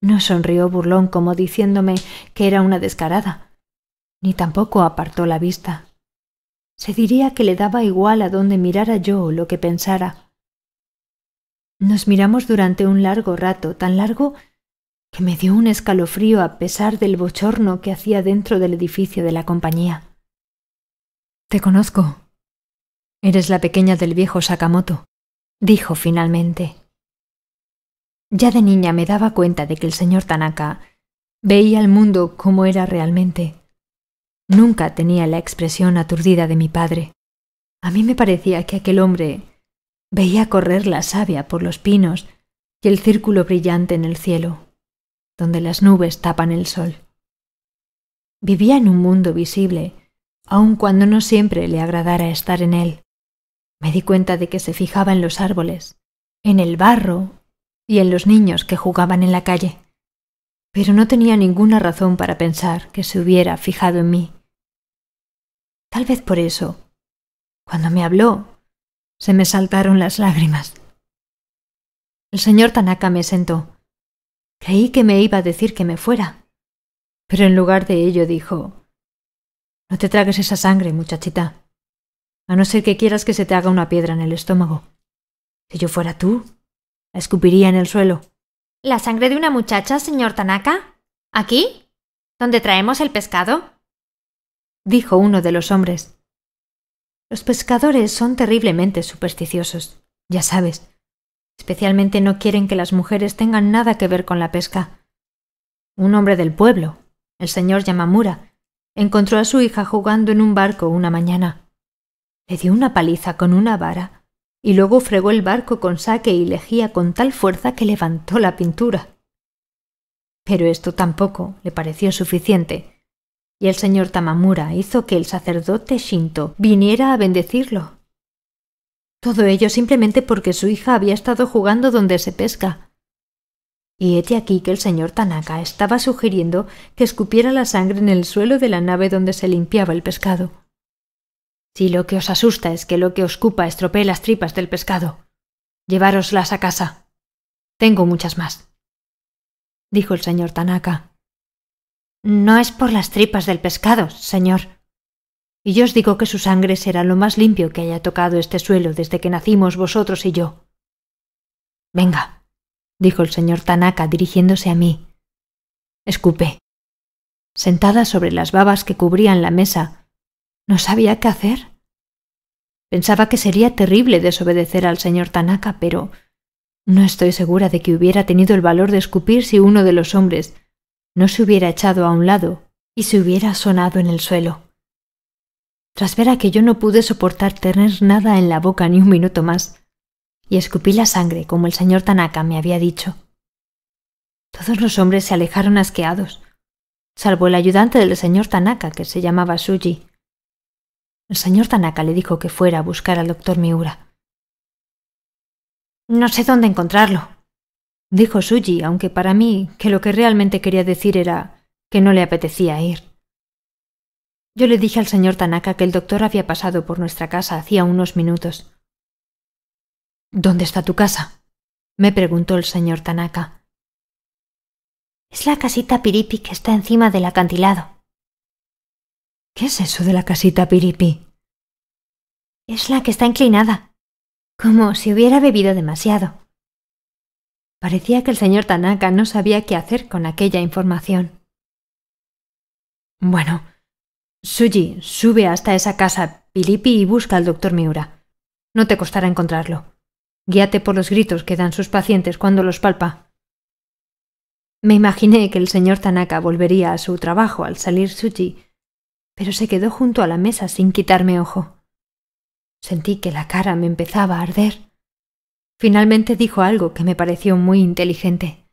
No sonrió burlón como diciéndome que era una descarada, ni tampoco apartó la vista. Se diría que le daba igual a dónde mirara yo o lo que pensara. Nos miramos durante un largo rato, tan largo que me dio un escalofrío a pesar del bochorno que hacía dentro del edificio de la compañía. Te conozco. Eres la pequeña del viejo Sakamoto, dijo finalmente. Ya de niña me daba cuenta de que el señor Tanaka veía el mundo como era realmente Nunca tenía la expresión aturdida de mi padre. A mí me parecía que aquel hombre veía correr la savia por los pinos y el círculo brillante en el cielo, donde las nubes tapan el sol. Vivía en un mundo visible, aun cuando no siempre le agradara estar en él. Me di cuenta de que se fijaba en los árboles, en el barro y en los niños que jugaban en la calle pero no tenía ninguna razón para pensar que se hubiera fijado en mí. Tal vez por eso, cuando me habló, se me saltaron las lágrimas. El señor Tanaka me sentó. Creí que me iba a decir que me fuera, pero en lugar de ello dijo No te tragues esa sangre, muchachita, a no ser que quieras que se te haga una piedra en el estómago. Si yo fuera tú, la escupiría en el suelo. ¿La sangre de una muchacha, señor Tanaka? ¿Aquí? ¿Donde traemos el pescado? dijo uno de los hombres. Los pescadores son terriblemente supersticiosos, ya sabes. Especialmente no quieren que las mujeres tengan nada que ver con la pesca. Un hombre del pueblo, el señor Yamamura, encontró a su hija jugando en un barco una mañana. Le dio una paliza con una vara y luego fregó el barco con saque y lejía con tal fuerza que levantó la pintura. Pero esto tampoco le pareció suficiente, y el señor Tamamura hizo que el sacerdote Shinto viniera a bendecirlo. Todo ello simplemente porque su hija había estado jugando donde se pesca. Y hete aquí que el señor Tanaka estaba sugiriendo que escupiera la sangre en el suelo de la nave donde se limpiaba el pescado. Si lo que os asusta es que lo que os cupa estropee las tripas del pescado, llevároslas a casa. Tengo muchas más. Dijo el señor Tanaka. No es por las tripas del pescado, señor. Y yo os digo que su sangre será lo más limpio que haya tocado este suelo desde que nacimos vosotros y yo. Venga, dijo el señor Tanaka dirigiéndose a mí. Escupe. Sentada sobre las babas que cubrían la mesa, no sabía qué hacer. Pensaba que sería terrible desobedecer al señor Tanaka, pero no estoy segura de que hubiera tenido el valor de escupir si uno de los hombres no se hubiera echado a un lado y se hubiera sonado en el suelo. Tras ver que yo no pude soportar tener nada en la boca ni un minuto más, y escupí la sangre como el señor Tanaka me había dicho. Todos los hombres se alejaron asqueados, salvo el ayudante del señor Tanaka, que se llamaba Suji. El señor Tanaka le dijo que fuera a buscar al doctor Miura. No sé dónde encontrarlo, dijo Suji, aunque para mí que lo que realmente quería decir era que no le apetecía ir. Yo le dije al señor Tanaka que el doctor había pasado por nuestra casa hacía unos minutos. ¿Dónde está tu casa? me preguntó el señor Tanaka. Es la casita piripi que está encima del acantilado, ¿Qué es eso de la casita Piripi? Es la que está inclinada, como si hubiera bebido demasiado. Parecía que el señor Tanaka no sabía qué hacer con aquella información. Bueno, Suji, sube hasta esa casa, Piripi, y busca al doctor Miura. No te costará encontrarlo. Guíate por los gritos que dan sus pacientes cuando los palpa. Me imaginé que el señor Tanaka volvería a su trabajo al salir Suji, pero se quedó junto a la mesa sin quitarme ojo. Sentí que la cara me empezaba a arder. Finalmente dijo algo que me pareció muy inteligente.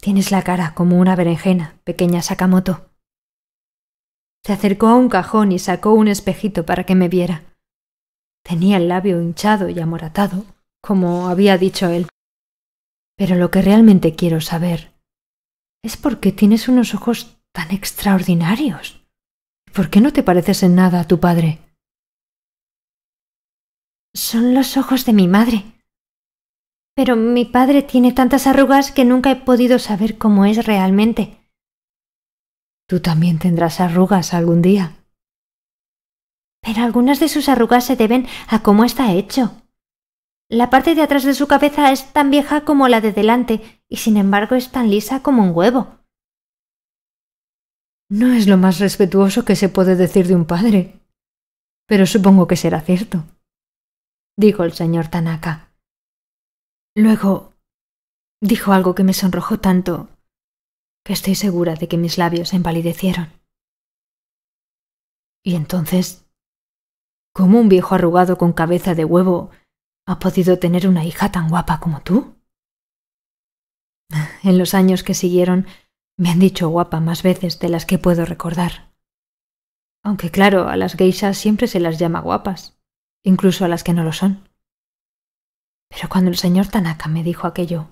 Tienes la cara como una berenjena, pequeña Sakamoto. Se acercó a un cajón y sacó un espejito para que me viera. Tenía el labio hinchado y amoratado, como había dicho él. Pero lo que realmente quiero saber es por qué tienes unos ojos tan extraordinarios. ¿Por qué no te pareces en nada a tu padre? Son los ojos de mi madre. Pero mi padre tiene tantas arrugas que nunca he podido saber cómo es realmente. Tú también tendrás arrugas algún día. Pero algunas de sus arrugas se deben a cómo está hecho. La parte de atrás de su cabeza es tan vieja como la de delante, y sin embargo es tan lisa como un huevo. No es lo más respetuoso que se puede decir de un padre. Pero supongo que será cierto, dijo el señor Tanaka. Luego dijo algo que me sonrojó tanto que estoy segura de que mis labios empalidecieron. Y entonces, ¿cómo un viejo arrugado con cabeza de huevo ha podido tener una hija tan guapa como tú? En los años que siguieron, me han dicho guapa más veces de las que puedo recordar. Aunque claro, a las geishas siempre se las llama guapas, incluso a las que no lo son. Pero cuando el señor Tanaka me dijo aquello,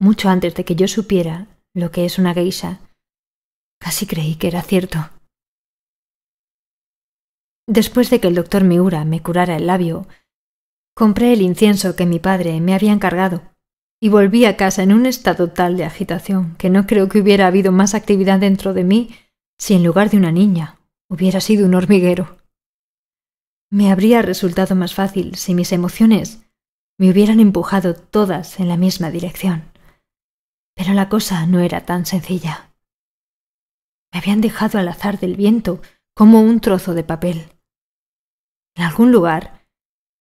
mucho antes de que yo supiera lo que es una geisha, casi creí que era cierto. Después de que el doctor Miura me curara el labio, compré el incienso que mi padre me había encargado y volví a casa en un estado tal de agitación que no creo que hubiera habido más actividad dentro de mí si en lugar de una niña hubiera sido un hormiguero. Me habría resultado más fácil si mis emociones me hubieran empujado todas en la misma dirección. Pero la cosa no era tan sencilla. Me habían dejado al azar del viento como un trozo de papel. En algún lugar,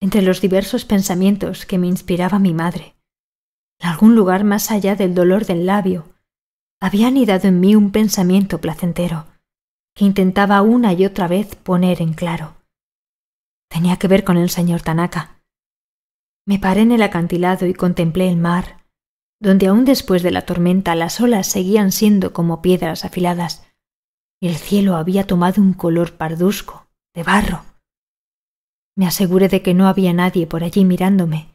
entre los diversos pensamientos que me inspiraba mi madre, en algún lugar más allá del dolor del labio, había anidado en mí un pensamiento placentero, que intentaba una y otra vez poner en claro. Tenía que ver con el señor Tanaka. Me paré en el acantilado y contemplé el mar, donde aún después de la tormenta las olas seguían siendo como piedras afiladas, y el cielo había tomado un color pardusco, de barro. Me aseguré de que no había nadie por allí mirándome,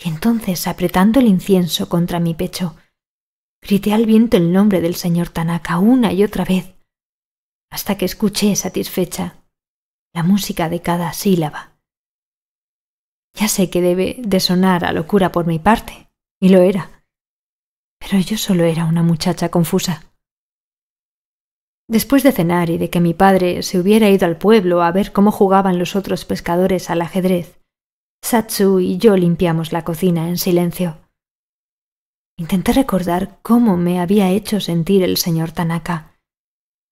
y entonces, apretando el incienso contra mi pecho, grité al viento el nombre del señor Tanaka una y otra vez, hasta que escuché satisfecha la música de cada sílaba. Ya sé que debe de sonar a locura por mi parte, y lo era, pero yo solo era una muchacha confusa. Después de cenar y de que mi padre se hubiera ido al pueblo a ver cómo jugaban los otros pescadores al ajedrez, Satsu y yo limpiamos la cocina en silencio. Intenté recordar cómo me había hecho sentir el señor Tanaka,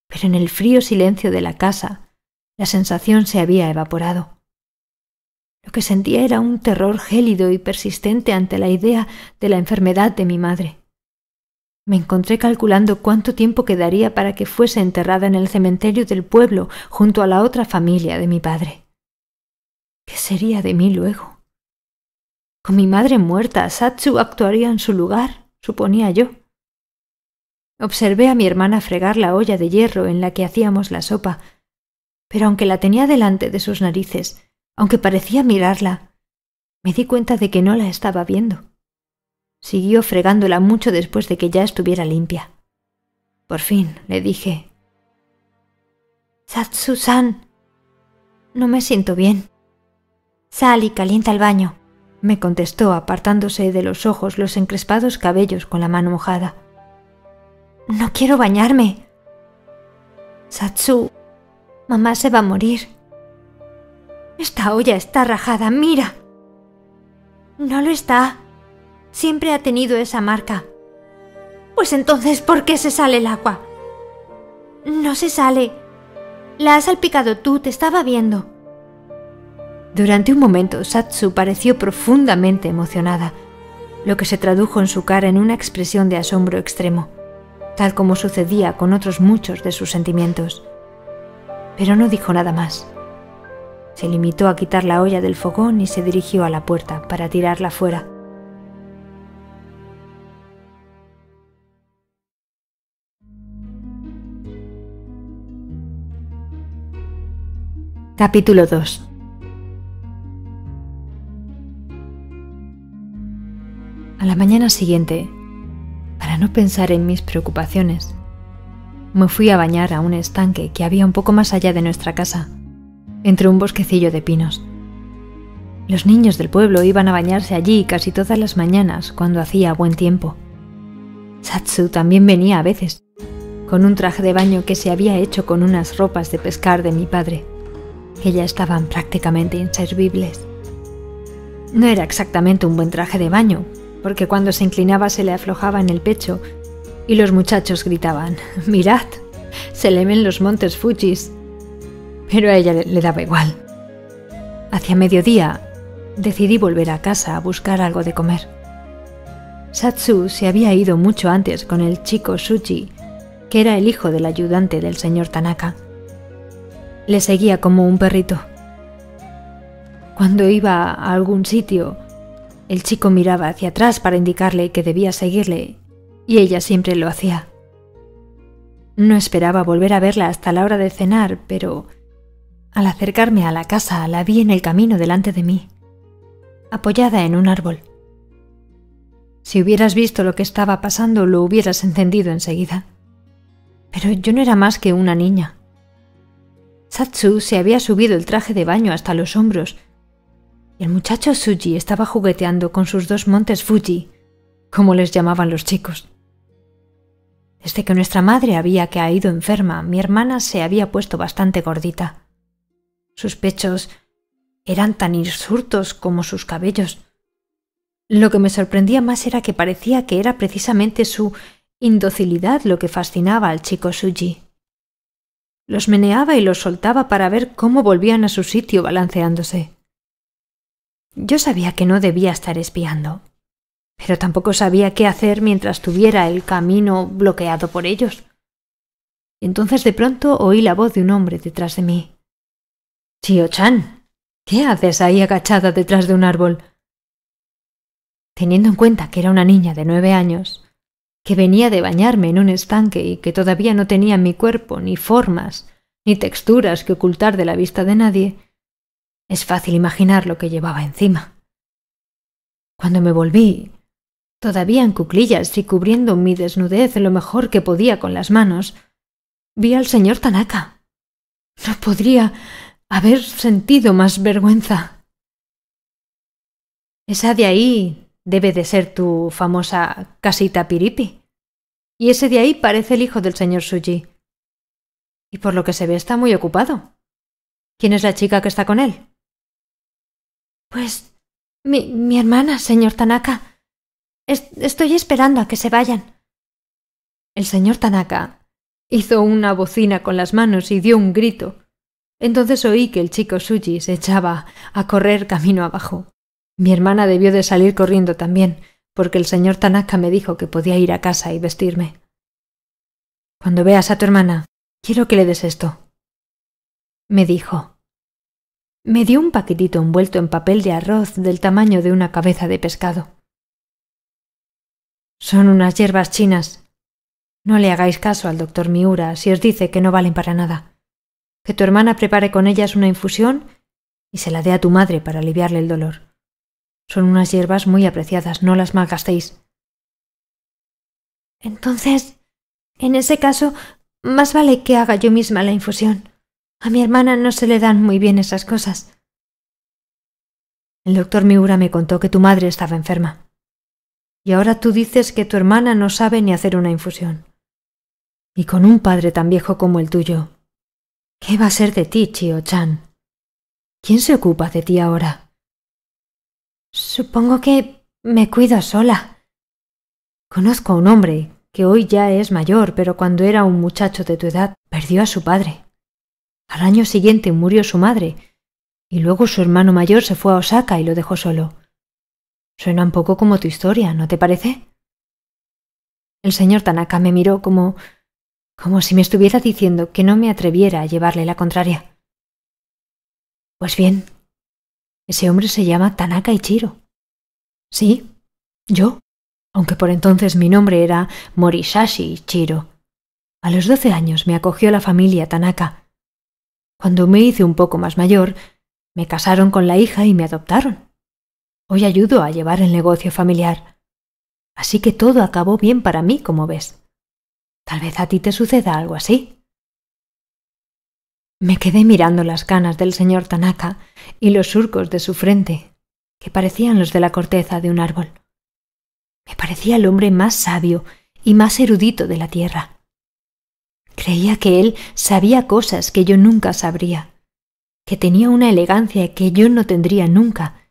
pero en el frío silencio de la casa la sensación se había evaporado. Lo que sentía era un terror gélido y persistente ante la idea de la enfermedad de mi madre. Me encontré calculando cuánto tiempo quedaría para que fuese enterrada en el cementerio del pueblo junto a la otra familia de mi padre. ¿Qué sería de mí luego? Con mi madre muerta, Satsu actuaría en su lugar, suponía yo. Observé a mi hermana fregar la olla de hierro en la que hacíamos la sopa, pero aunque la tenía delante de sus narices, aunque parecía mirarla, me di cuenta de que no la estaba viendo. Siguió fregándola mucho después de que ya estuviera limpia. Por fin le dije, Satsu-san, no me siento bien. Sal y calienta el baño, me contestó apartándose de los ojos los encrespados cabellos con la mano mojada. No quiero bañarme. Satsu, mamá se va a morir. Esta olla está rajada, mira. No lo está. Siempre ha tenido esa marca. Pues entonces, ¿por qué se sale el agua? No se sale. La has salpicado tú, te estaba viendo. Durante un momento Satsu pareció profundamente emocionada, lo que se tradujo en su cara en una expresión de asombro extremo, tal como sucedía con otros muchos de sus sentimientos. Pero no dijo nada más. Se limitó a quitar la olla del fogón y se dirigió a la puerta para tirarla fuera. Capítulo 2 la mañana siguiente, para no pensar en mis preocupaciones, me fui a bañar a un estanque que había un poco más allá de nuestra casa, entre un bosquecillo de pinos. Los niños del pueblo iban a bañarse allí casi todas las mañanas cuando hacía buen tiempo. Satsu también venía a veces, con un traje de baño que se había hecho con unas ropas de pescar de mi padre, que ya estaban prácticamente inservibles. No era exactamente un buen traje de baño, porque cuando se inclinaba se le aflojaba en el pecho, y los muchachos gritaban, mirad, se le ven los montes Fujis. Pero a ella le, daba igual. Hacia mediodía, decidí volver a casa a buscar algo de comer. Satsu se había ido mucho antes con el chico Suji, que era el hijo del ayudante del señor Tanaka. Le seguía como un perrito. Cuando iba a algún sitio, el chico miraba hacia atrás para indicarle que debía seguirle, y ella siempre lo hacía. No esperaba volver a verla hasta la hora de cenar, pero al acercarme a la casa la vi en el camino delante de mí, apoyada en un árbol. Si hubieras visto lo que estaba pasando, lo hubieras encendido enseguida. Pero yo no era más que una niña. Satsu se había subido el traje de baño hasta los hombros el muchacho Suji estaba jugueteando con sus dos montes Fuji, como les llamaban los chicos. Desde que nuestra madre había caído enferma, mi hermana se había puesto bastante gordita. Sus pechos eran tan insurtos como sus cabellos. Lo que me sorprendía más era que parecía que era precisamente su indocilidad lo que fascinaba al chico Suji. Los meneaba y los soltaba para ver cómo volvían a su sitio balanceándose. Yo sabía que no debía estar espiando, pero tampoco sabía qué hacer mientras tuviera el camino bloqueado por ellos. entonces de pronto oí la voz de un hombre detrás de mí. Chio-chan, ¿qué haces ahí agachada detrás de un árbol? Teniendo en cuenta que era una niña de nueve años, que venía de bañarme en un estanque y que todavía no tenía mi cuerpo ni formas ni texturas que ocultar de la vista de nadie, es fácil imaginar lo que llevaba encima. Cuando me volví, todavía en cuclillas y cubriendo mi desnudez lo mejor que podía con las manos, vi al señor Tanaka. No podría haber sentido más vergüenza. Esa de ahí debe de ser tu famosa casita piripi. Y ese de ahí parece el hijo del señor Suji. Y por lo que se ve está muy ocupado. ¿Quién es la chica que está con él? Pues mi, hermana, señor Tanaka. estoy esperando a que se vayan. El señor Tanaka hizo una bocina con las manos y dio un grito. Entonces oí que el chico Suji se echaba a correr camino abajo. Mi hermana debió de salir corriendo también, porque el señor Tanaka me dijo que podía ir a casa y vestirme. Cuando veas a tu hermana, quiero que le des esto. Me dijo. Me dio un paquetito envuelto en papel de arroz del tamaño de una cabeza de pescado. Son unas hierbas chinas. No le hagáis caso al doctor Miura si os dice que no valen para nada. Que tu hermana prepare con ellas una infusión y se la dé a tu madre para aliviarle el dolor. Son unas hierbas muy apreciadas, no las malgastéis. Entonces, en ese caso, más vale que haga yo misma la infusión. A mi hermana no se le dan muy bien esas cosas. El doctor Miura me contó que tu madre estaba enferma. Y ahora tú dices que tu hermana no sabe ni hacer una infusión. Y con un padre tan viejo como el tuyo. ¿Qué va a ser de ti, Chio-chan? ¿Quién se ocupa de ti ahora? Supongo que me cuido sola. Conozco a un hombre que hoy ya es mayor, pero cuando era un muchacho de tu edad perdió a su padre. Al año siguiente murió su madre, y luego su hermano mayor se fue a Osaka y lo dejó solo. Suena un poco como tu historia, ¿no te parece? El señor Tanaka me miró como como si me estuviera diciendo que no me atreviera a llevarle la contraria. Pues bien, ese hombre se llama Tanaka Ichiro. Sí, yo, aunque por entonces mi nombre era Morishashi Ichiro. A los doce años me acogió la familia Tanaka cuando me hice un poco más mayor, me casaron con la hija y me adoptaron. Hoy ayudo a llevar el negocio familiar. Así que todo acabó bien para mí, como ves. Tal vez a ti te suceda algo así. Me quedé mirando las canas del señor Tanaka y los surcos de su frente, que parecían los de la corteza de un árbol. Me parecía el hombre más sabio y más erudito de la tierra. Creía que él sabía cosas que yo nunca sabría, que tenía una elegancia que yo no tendría nunca,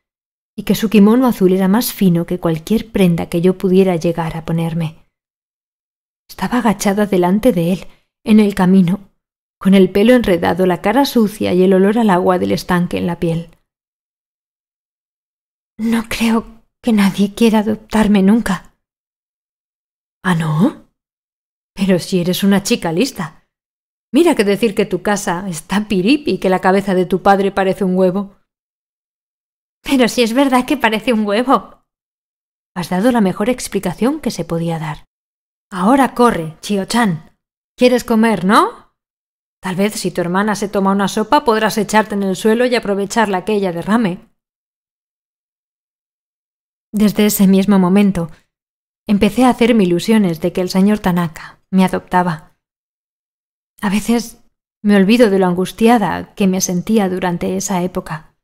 y que su kimono azul era más fino que cualquier prenda que yo pudiera llegar a ponerme. Estaba agachada delante de él, en el camino, con el pelo enredado, la cara sucia y el olor al agua del estanque en la piel. No creo que nadie quiera adoptarme nunca. ¿Ah, no? Pero si eres una chica lista. Mira que decir que tu casa está piripi y que la cabeza de tu padre parece un huevo. Pero si es verdad que parece un huevo. Has dado la mejor explicación que se podía dar. Ahora corre, Chio-chan. ¿Quieres comer, no? Tal vez si tu hermana se toma una sopa podrás echarte en el suelo y aprovechar la que ella derrame. Desde ese mismo momento, empecé a hacerme ilusiones de que el señor Tanaka me adoptaba. A veces me olvido de lo angustiada que me sentía durante esa época.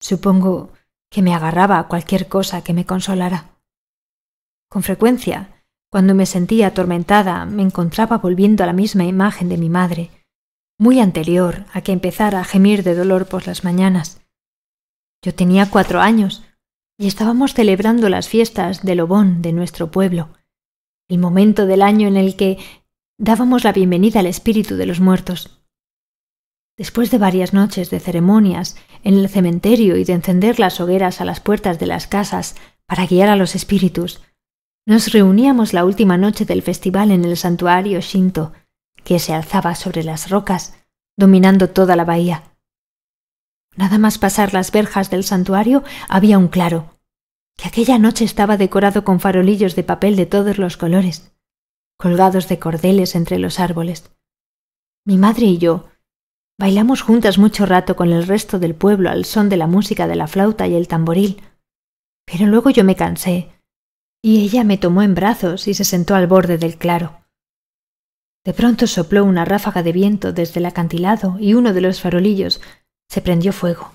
Supongo que me agarraba a cualquier cosa que me consolara. Con frecuencia, cuando me sentía atormentada, me encontraba volviendo a la misma imagen de mi madre, muy anterior a que empezara a gemir de dolor por las mañanas. Yo tenía cuatro años y estábamos celebrando las fiestas del Obón de nuestro pueblo el momento del año en el que dábamos la bienvenida al espíritu de los muertos. Después de varias noches de ceremonias en el cementerio y de encender las hogueras a las puertas de las casas para guiar a los espíritus, nos reuníamos la última noche del festival en el santuario Shinto, que se alzaba sobre las rocas, dominando toda la bahía. Nada más pasar las verjas del santuario había un claro, que aquella noche estaba decorado con farolillos de papel de todos los colores, colgados de cordeles entre los árboles. Mi madre y yo bailamos juntas mucho rato con el resto del pueblo al son de la música de la flauta y el tamboril, pero luego yo me cansé, y ella me tomó en brazos y se sentó al borde del claro. De pronto sopló una ráfaga de viento desde el acantilado y uno de los farolillos se prendió fuego.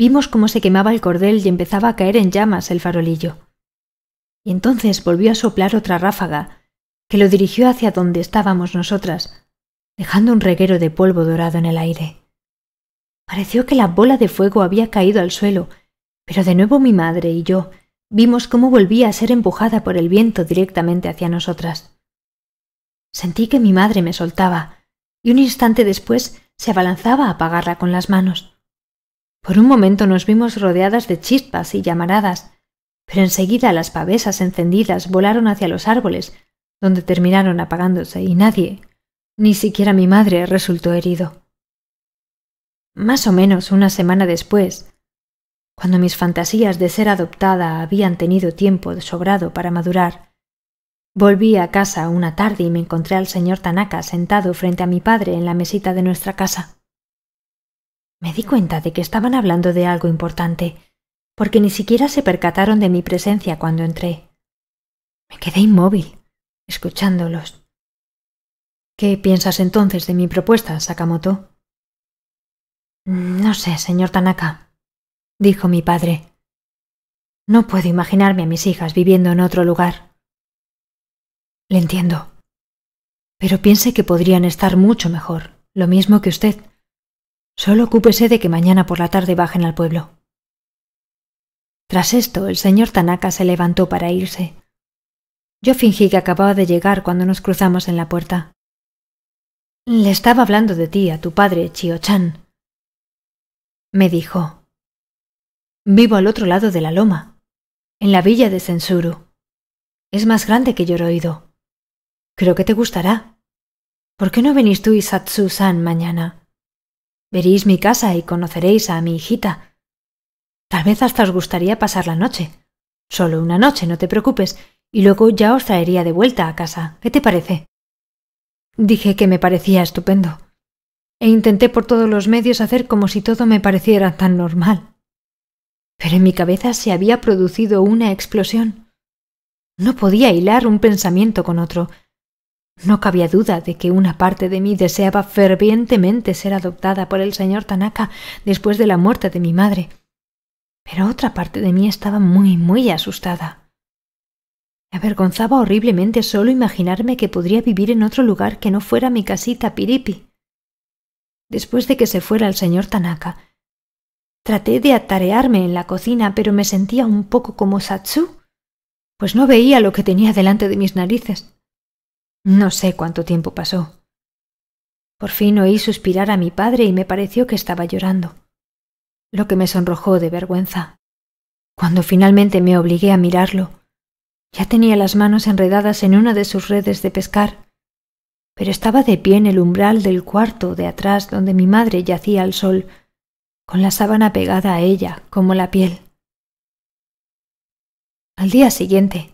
Vimos cómo se quemaba el cordel y empezaba a caer en llamas el farolillo. Y entonces volvió a soplar otra ráfaga, que lo dirigió hacia donde estábamos nosotras, dejando un reguero de polvo dorado en el aire. Pareció que la bola de fuego había caído al suelo, pero de nuevo mi madre y yo vimos cómo volvía a ser empujada por el viento directamente hacia nosotras. Sentí que mi madre me soltaba, y un instante después se abalanzaba a apagarla con las manos. Por un momento nos vimos rodeadas de chispas y llamaradas, pero enseguida las pavesas encendidas volaron hacia los árboles, donde terminaron apagándose y nadie, ni siquiera mi madre, resultó herido. Más o menos una semana después, cuando mis fantasías de ser adoptada habían tenido tiempo de sobrado para madurar, volví a casa una tarde y me encontré al señor Tanaka sentado frente a mi padre en la mesita de nuestra casa. Me di cuenta de que estaban hablando de algo importante, porque ni siquiera se percataron de mi presencia cuando entré. Me quedé inmóvil, escuchándolos. ¿Qué piensas entonces de mi propuesta, Sakamoto? No sé, señor Tanaka, dijo mi padre. No puedo imaginarme a mis hijas viviendo en otro lugar. Le entiendo. Pero piense que podrían estar mucho mejor, lo mismo que usted. Solo ocúpese de que mañana por la tarde bajen al pueblo. Tras esto, el señor Tanaka se levantó para irse. Yo fingí que acababa de llegar cuando nos cruzamos en la puerta. Le estaba hablando de ti, a tu padre, Chio-chan. Me dijo. Vivo al otro lado de la loma, en la villa de Sensuru. Es más grande que oído. Creo que te gustará. ¿Por qué no venís tú y Satsu-san mañana? Veréis mi casa y conoceréis a mi hijita. Tal vez hasta os gustaría pasar la noche. Solo una noche, no te preocupes, y luego ya os traería de vuelta a casa. ¿Qué te parece? Dije que me parecía estupendo, e intenté por todos los medios hacer como si todo me pareciera tan normal. Pero en mi cabeza se había producido una explosión. No podía hilar un pensamiento con otro, no cabía duda de que una parte de mí deseaba fervientemente ser adoptada por el señor Tanaka después de la muerte de mi madre. Pero otra parte de mí estaba muy, muy asustada. Me avergonzaba horriblemente solo imaginarme que podría vivir en otro lugar que no fuera mi casita piripi. Después de que se fuera el señor Tanaka, traté de atarearme en la cocina, pero me sentía un poco como Satsu, pues no veía lo que tenía delante de mis narices. No sé cuánto tiempo pasó. Por fin oí suspirar a mi padre y me pareció que estaba llorando, lo que me sonrojó de vergüenza. Cuando finalmente me obligué a mirarlo, ya tenía las manos enredadas en una de sus redes de pescar, pero estaba de pie en el umbral del cuarto de atrás donde mi madre yacía al sol, con la sábana pegada a ella como la piel. Al día siguiente,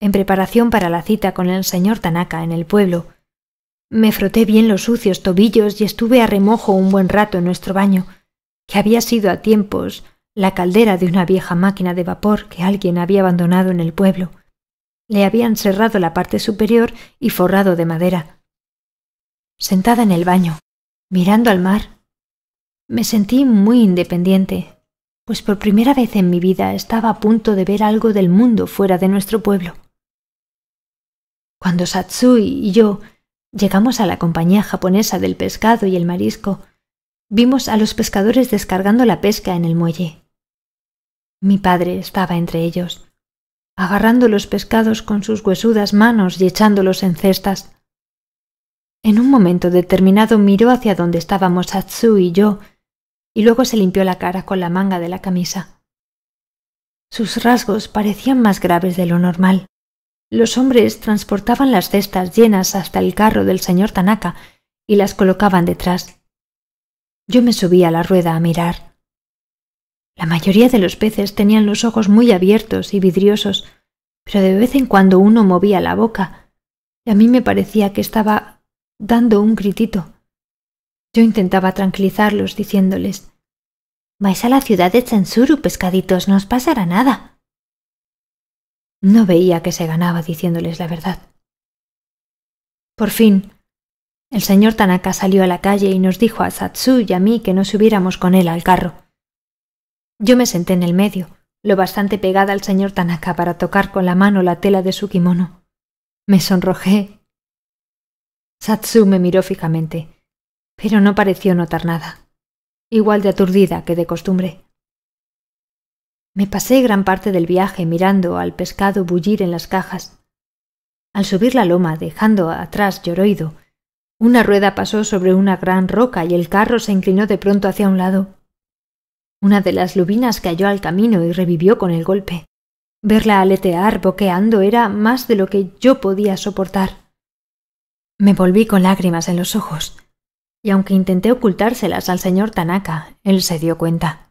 en preparación para la cita con el señor Tanaka en el pueblo. Me froté bien los sucios tobillos y estuve a remojo un buen rato en nuestro baño, que había sido a tiempos la caldera de una vieja máquina de vapor que alguien había abandonado en el pueblo. Le habían cerrado la parte superior y forrado de madera. Sentada en el baño, mirando al mar, me sentí muy independiente, pues por primera vez en mi vida estaba a punto de ver algo del mundo fuera de nuestro pueblo. Cuando Satsui y yo llegamos a la compañía japonesa del pescado y el marisco, vimos a los pescadores descargando la pesca en el muelle. Mi padre estaba entre ellos, agarrando los pescados con sus huesudas manos y echándolos en cestas. En un momento determinado miró hacia donde estábamos Satsu y yo, y luego se limpió la cara con la manga de la camisa. Sus rasgos parecían más graves de lo normal. Los hombres transportaban las cestas llenas hasta el carro del señor Tanaka y las colocaban detrás. Yo me subía a la rueda a mirar. La mayoría de los peces tenían los ojos muy abiertos y vidriosos, pero de vez en cuando uno movía la boca, y a mí me parecía que estaba dando un gritito. Yo intentaba tranquilizarlos diciéndoles Vais a la ciudad de Chensuru, pescaditos, no os pasará nada. No veía que se ganaba diciéndoles la verdad. Por fin, el señor Tanaka salió a la calle y nos dijo a Satsu y a mí que no subiéramos con él al carro. Yo me senté en el medio, lo bastante pegada al señor Tanaka para tocar con la mano la tela de su kimono. Me sonrojé. Satsu me miró fijamente, pero no pareció notar nada, igual de aturdida que de costumbre. Me pasé gran parte del viaje mirando al pescado bullir en las cajas. Al subir la loma, dejando atrás Lloroido, una rueda pasó sobre una gran roca y el carro se inclinó de pronto hacia un lado. Una de las lubinas cayó al camino y revivió con el golpe. Verla aletear boqueando era más de lo que yo podía soportar. Me volví con lágrimas en los ojos, y aunque intenté ocultárselas al señor Tanaka, él se dio cuenta.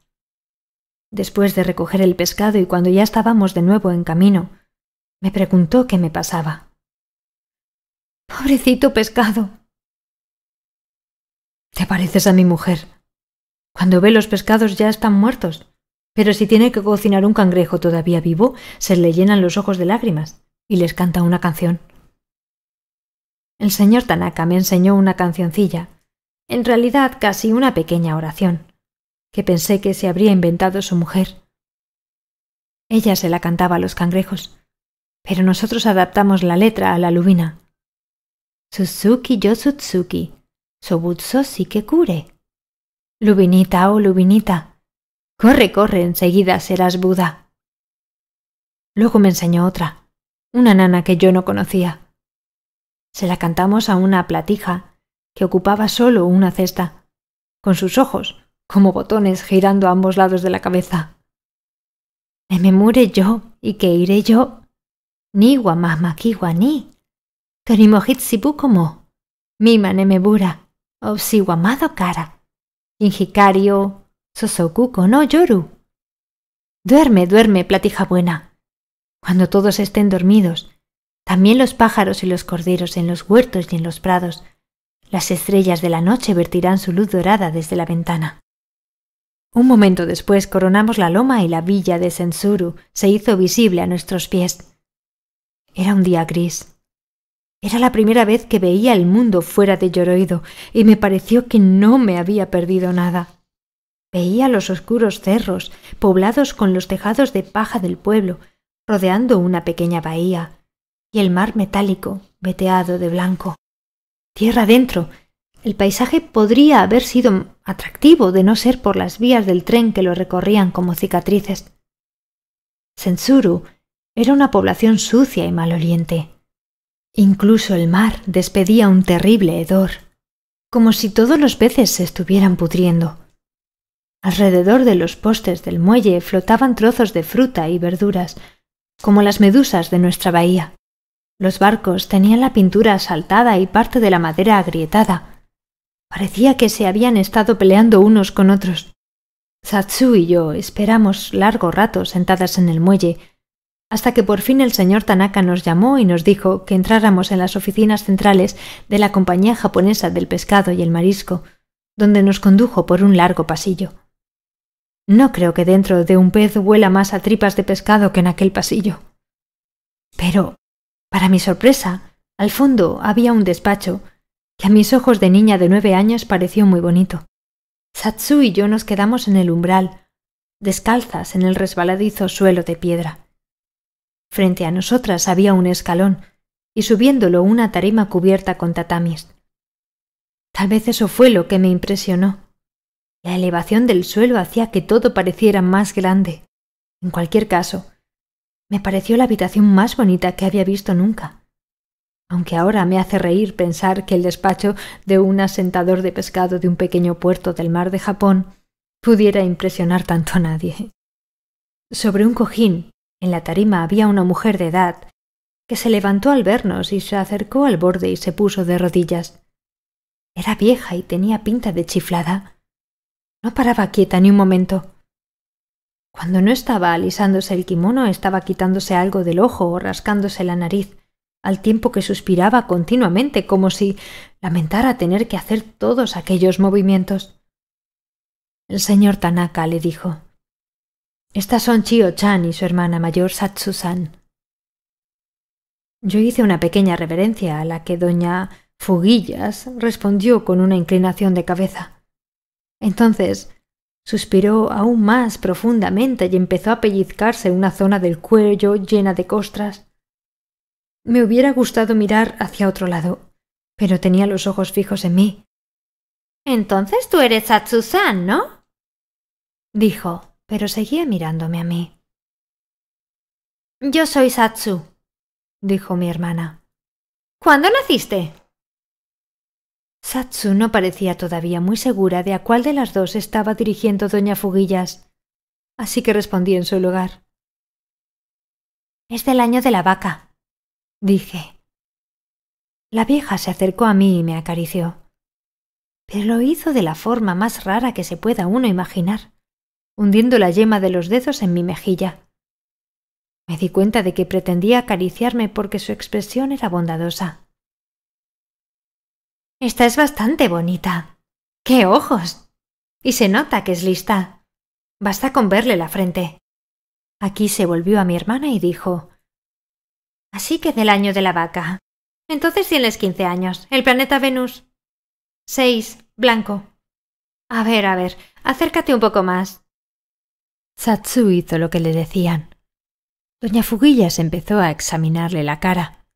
Después de recoger el pescado y cuando ya estábamos de nuevo en camino, me preguntó qué me pasaba. Pobrecito pescado. Te pareces a mi mujer. Cuando ve los pescados ya están muertos, pero si tiene que cocinar un cangrejo todavía vivo, se le llenan los ojos de lágrimas y les canta una canción. El señor Tanaka me enseñó una cancioncilla, en realidad casi una pequeña oración que pensé que se habría inventado su mujer. Ella se la cantaba a los cangrejos, pero nosotros adaptamos la letra a la lubina. Suzuki yo Suzuki, Sobutso sí que cure. Lubinita oh lubinita, corre, corre, enseguida serás Buda. Luego me enseñó otra, una nana que yo no conocía. Se la cantamos a una platija que ocupaba solo una cesta, con sus ojos, como botones girando a ambos lados de la cabeza. Me mure yo y que iré yo. Ni Pero ni. Torimojitzibu como. Mima nemebura. guamado cara. Injicario Sosokuko no yoru. Duerme, duerme, platija buena. Cuando todos estén dormidos, también los pájaros y los corderos en los huertos y en los prados, las estrellas de la noche vertirán su luz dorada desde la ventana. Un momento después coronamos la loma y la villa de Sensuru se hizo visible a nuestros pies. Era un día gris. Era la primera vez que veía el mundo fuera de Yoroido y me pareció que no me había perdido nada. Veía los oscuros cerros, poblados con los tejados de paja del pueblo, rodeando una pequeña bahía, y el mar metálico, veteado de blanco. Tierra adentro, el paisaje podría haber sido atractivo de no ser por las vías del tren que lo recorrían como cicatrices. Sensuru era una población sucia y maloliente. Incluso el mar despedía un terrible hedor, como si todos los peces se estuvieran pudriendo. Alrededor de los postes del muelle flotaban trozos de fruta y verduras, como las medusas de nuestra bahía. Los barcos tenían la pintura asaltada y parte de la madera agrietada, Parecía que se habían estado peleando unos con otros. Satsu y yo esperamos largo rato sentadas en el muelle, hasta que por fin el señor Tanaka nos llamó y nos dijo que entráramos en las oficinas centrales de la Compañía Japonesa del Pescado y el Marisco, donde nos condujo por un largo pasillo. No creo que dentro de un pez huela más a tripas de pescado que en aquel pasillo. Pero, para mi sorpresa, al fondo había un despacho que a mis ojos de niña de nueve años pareció muy bonito. Satsu y yo nos quedamos en el umbral, descalzas en el resbaladizo suelo de piedra. Frente a nosotras había un escalón, y subiéndolo una tarima cubierta con tatamis. Tal vez eso fue lo que me impresionó. La elevación del suelo hacía que todo pareciera más grande. En cualquier caso, me pareció la habitación más bonita que había visto nunca aunque ahora me hace reír pensar que el despacho de un asentador de pescado de un pequeño puerto del mar de Japón pudiera impresionar tanto a nadie. Sobre un cojín, en la tarima había una mujer de edad, que se levantó al vernos y se acercó al borde y se puso de rodillas. Era vieja y tenía pinta de chiflada. No paraba quieta ni un momento. Cuando no estaba alisándose el kimono, estaba quitándose algo del ojo o rascándose la nariz al tiempo que suspiraba continuamente como si lamentara tener que hacer todos aquellos movimientos. El señor Tanaka le dijo Estas son Chio-chan y su hermana mayor Satsusan". Yo hice una pequeña reverencia a la que doña Fuguillas respondió con una inclinación de cabeza. Entonces suspiró aún más profundamente y empezó a pellizcarse una zona del cuello llena de costras. Me hubiera gustado mirar hacia otro lado, pero tenía los ojos fijos en mí. Entonces tú eres Satsu-san, ¿no? dijo, pero seguía mirándome a mí. Yo soy Satsu, dijo mi hermana. ¿Cuándo naciste? Satsu no parecía todavía muy segura de a cuál de las dos estaba dirigiendo doña Fuguillas, así que respondí en su lugar. Es del año de la vaca dije. La vieja se acercó a mí y me acarició. Pero lo hizo de la forma más rara que se pueda uno imaginar, hundiendo la yema de los dedos en mi mejilla. Me di cuenta de que pretendía acariciarme porque su expresión era bondadosa. Esta es bastante bonita. ¡Qué ojos! Y se nota que es lista. Basta con verle la frente. Aquí se volvió a mi hermana y dijo Así que del año de la vaca. Entonces tienes quince años. El planeta Venus. Seis. Blanco. A ver, a ver. Acércate un poco más. Satsu hizo lo que le decían. Doña Fuguillas empezó a examinarle la cara,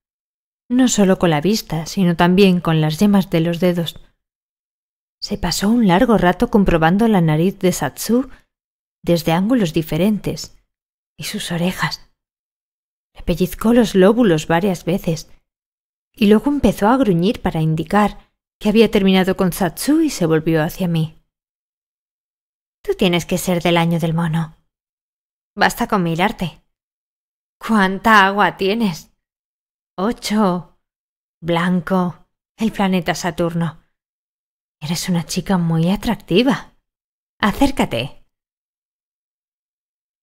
no solo con la vista, sino también con las yemas de los dedos. Se pasó un largo rato comprobando la nariz de Satsu desde ángulos diferentes y sus orejas pellizcó los lóbulos varias veces, y luego empezó a gruñir para indicar que había terminado con Satsu y se volvió hacia mí. Tú tienes que ser del año del mono. Basta con mirarte. ¿Cuánta agua tienes? Ocho. Blanco. El planeta Saturno. Eres una chica muy atractiva. Acércate.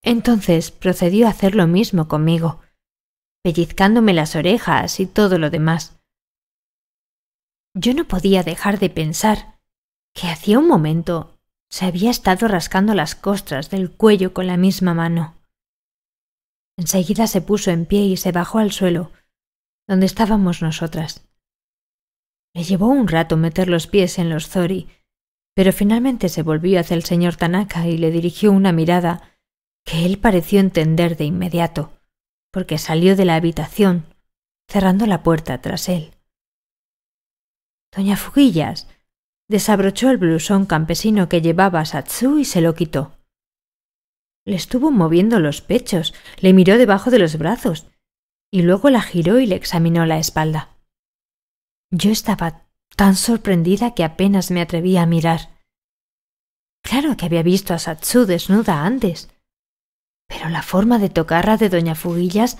Entonces procedió a hacer lo mismo conmigo, pellizcándome las orejas y todo lo demás. Yo no podía dejar de pensar que hacía un momento se había estado rascando las costras del cuello con la misma mano. Enseguida se puso en pie y se bajó al suelo, donde estábamos nosotras. Le llevó un rato meter los pies en los zori, pero finalmente se volvió hacia el señor Tanaka y le dirigió una mirada que él pareció entender de inmediato porque salió de la habitación, cerrando la puerta tras él. Doña Fuguillas desabrochó el blusón campesino que llevaba a Satsu y se lo quitó. Le estuvo moviendo los pechos, le miró debajo de los brazos, y luego la giró y le examinó la espalda. Yo estaba tan sorprendida que apenas me atreví a mirar. Claro que había visto a Satsu desnuda antes, pero la forma de tocarla de doña Fuguillas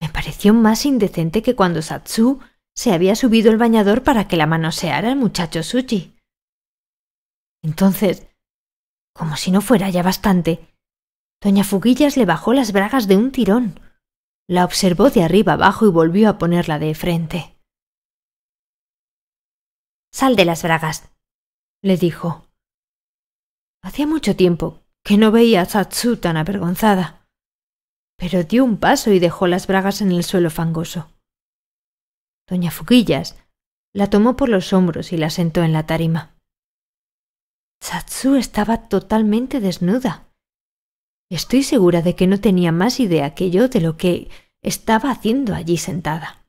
me pareció más indecente que cuando Satsu se había subido el bañador para que la manoseara el muchacho Suchi. Entonces, como si no fuera ya bastante, doña Fuguillas le bajó las bragas de un tirón, la observó de arriba abajo y volvió a ponerla de frente. Sal de las bragas, le dijo. Hacía mucho tiempo que no veía a tan avergonzada. Pero dio un paso y dejó las bragas en el suelo fangoso. Doña Fuguillas la tomó por los hombros y la sentó en la tarima. Satsu estaba totalmente desnuda. Estoy segura de que no tenía más idea que yo de lo que estaba haciendo allí sentada.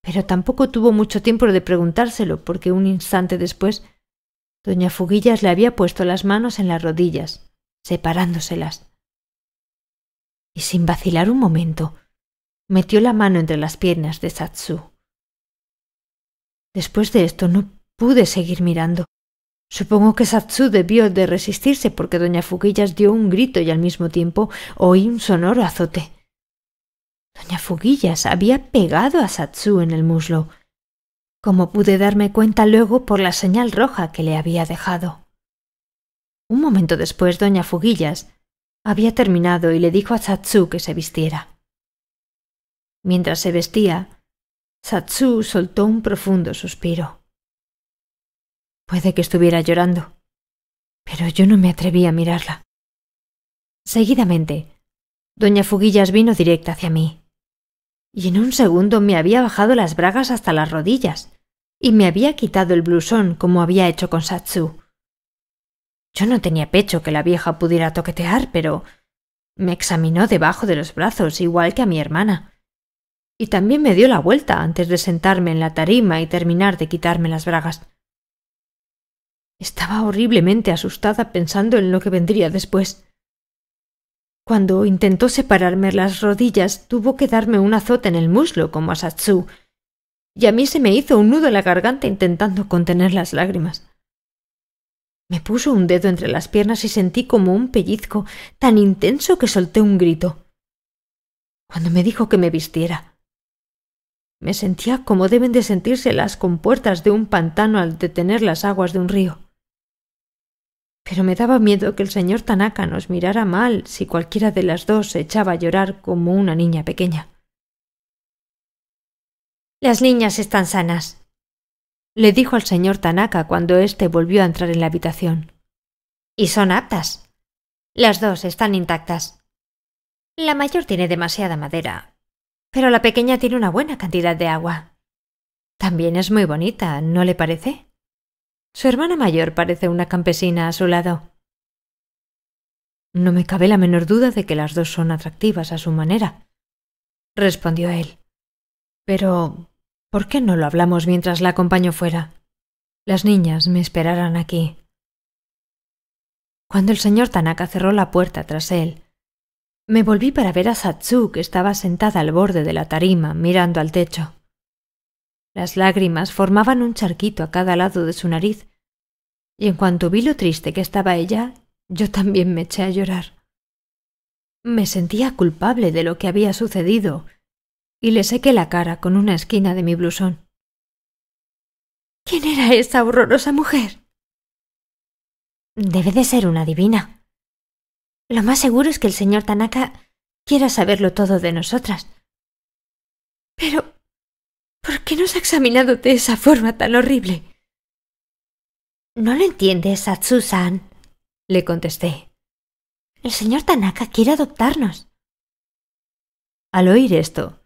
Pero tampoco tuvo mucho tiempo de preguntárselo, porque un instante después Doña Fuguillas le había puesto las manos en las rodillas, separándoselas. Y sin vacilar un momento, metió la mano entre las piernas de Satsu. Después de esto no pude seguir mirando. Supongo que Satsu debió de resistirse porque doña Fuguillas dio un grito y al mismo tiempo oí un sonoro azote. Doña Fuguillas había pegado a Satsu en el muslo como pude darme cuenta luego por la señal roja que le había dejado. Un momento después, doña Fuguillas había terminado y le dijo a Satsu que se vistiera. Mientras se vestía, Satsu soltó un profundo suspiro. Puede que estuviera llorando, pero yo no me atreví a mirarla. Seguidamente, doña Fuguillas vino directa hacia mí y en un segundo me había bajado las bragas hasta las rodillas y me había quitado el blusón como había hecho con Satsu. Yo no tenía pecho que la vieja pudiera toquetear, pero me examinó debajo de los brazos, igual que a mi hermana. Y también me dio la vuelta antes de sentarme en la tarima y terminar de quitarme las bragas. Estaba horriblemente asustada pensando en lo que vendría después. Cuando intentó separarme las rodillas, tuvo que darme un azote en el muslo como a Satsu, y a mí se me hizo un nudo en la garganta intentando contener las lágrimas. Me puso un dedo entre las piernas y sentí como un pellizco tan intenso que solté un grito. Cuando me dijo que me vistiera. Me sentía como deben de sentirse las compuertas de un pantano al detener las aguas de un río. Pero me daba miedo que el señor Tanaka nos mirara mal si cualquiera de las dos se echaba a llorar como una niña pequeña. Las niñas están sanas, le dijo al señor Tanaka cuando éste volvió a entrar en la habitación. Y son aptas. Las dos están intactas. La mayor tiene demasiada madera, pero la pequeña tiene una buena cantidad de agua. También es muy bonita, ¿no le parece? Su hermana mayor parece una campesina a su lado. No me cabe la menor duda de que las dos son atractivas a su manera, respondió él. Pero ¿Por qué no lo hablamos mientras la acompaño fuera? Las niñas me esperarán aquí. Cuando el señor Tanaka cerró la puerta tras él, me volví para ver a Satsu, que estaba sentada al borde de la tarima, mirando al techo. Las lágrimas formaban un charquito a cada lado de su nariz, y en cuanto vi lo triste que estaba ella, yo también me eché a llorar. Me sentía culpable de lo que había sucedido, y le sequé la cara con una esquina de mi blusón. ¿Quién era esa horrorosa mujer? Debe de ser una divina. Lo más seguro es que el señor Tanaka quiera saberlo todo de nosotras. Pero, ¿por qué nos ha examinado de esa forma tan horrible? No lo entiendes, atsusan le contesté. El señor Tanaka quiere adoptarnos. Al oír esto,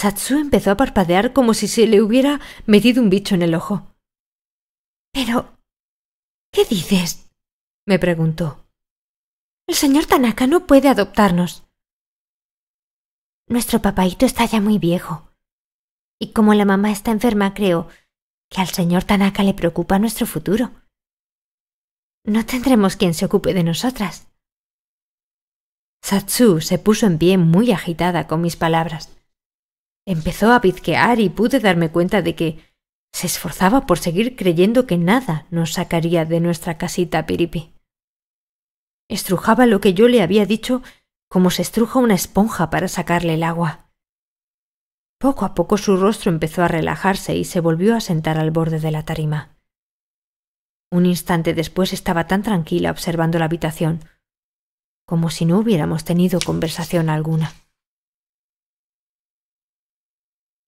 Satsu empezó a parpadear como si se le hubiera metido un bicho en el ojo. Pero. ¿Qué dices? me preguntó. El señor Tanaka no puede adoptarnos. Nuestro papaito está ya muy viejo. Y como la mamá está enferma, creo que al señor Tanaka le preocupa nuestro futuro. No tendremos quien se ocupe de nosotras. Satsu se puso en pie muy agitada con mis palabras. Empezó a pizquear y pude darme cuenta de que se esforzaba por seguir creyendo que nada nos sacaría de nuestra casita piripi. Estrujaba lo que yo le había dicho como se estruja una esponja para sacarle el agua. Poco a poco su rostro empezó a relajarse y se volvió a sentar al borde de la tarima. Un instante después estaba tan tranquila observando la habitación, como si no hubiéramos tenido conversación alguna.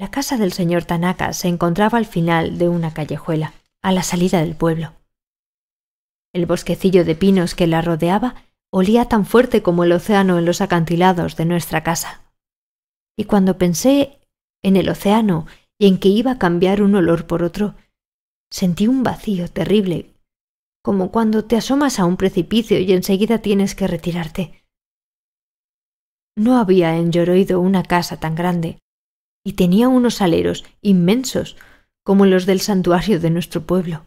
La casa del señor Tanaka se encontraba al final de una callejuela, a la salida del pueblo. El bosquecillo de pinos que la rodeaba olía tan fuerte como el océano en los acantilados de nuestra casa. Y cuando pensé en el océano y en que iba a cambiar un olor por otro, sentí un vacío terrible, como cuando te asomas a un precipicio y enseguida tienes que retirarte. No había en Yoroido una casa tan grande, y tenía unos aleros inmensos, como los del santuario de nuestro pueblo.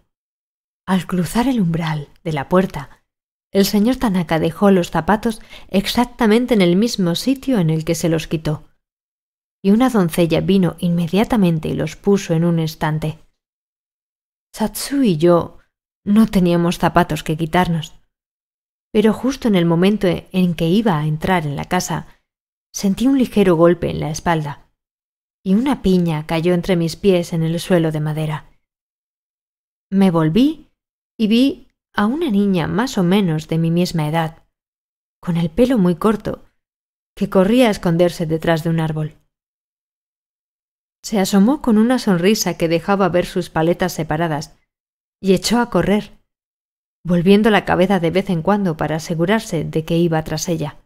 Al cruzar el umbral de la puerta, el señor Tanaka dejó los zapatos exactamente en el mismo sitio en el que se los quitó, y una doncella vino inmediatamente y los puso en un estante. Satsu y yo no teníamos zapatos que quitarnos, pero justo en el momento en que iba a entrar en la casa, sentí un ligero golpe en la espalda y una piña cayó entre mis pies en el suelo de madera. Me volví y vi a una niña más o menos de mi misma edad, con el pelo muy corto, que corría a esconderse detrás de un árbol. Se asomó con una sonrisa que dejaba ver sus paletas separadas, y echó a correr, volviendo la cabeza de vez en cuando para asegurarse de que iba tras ella.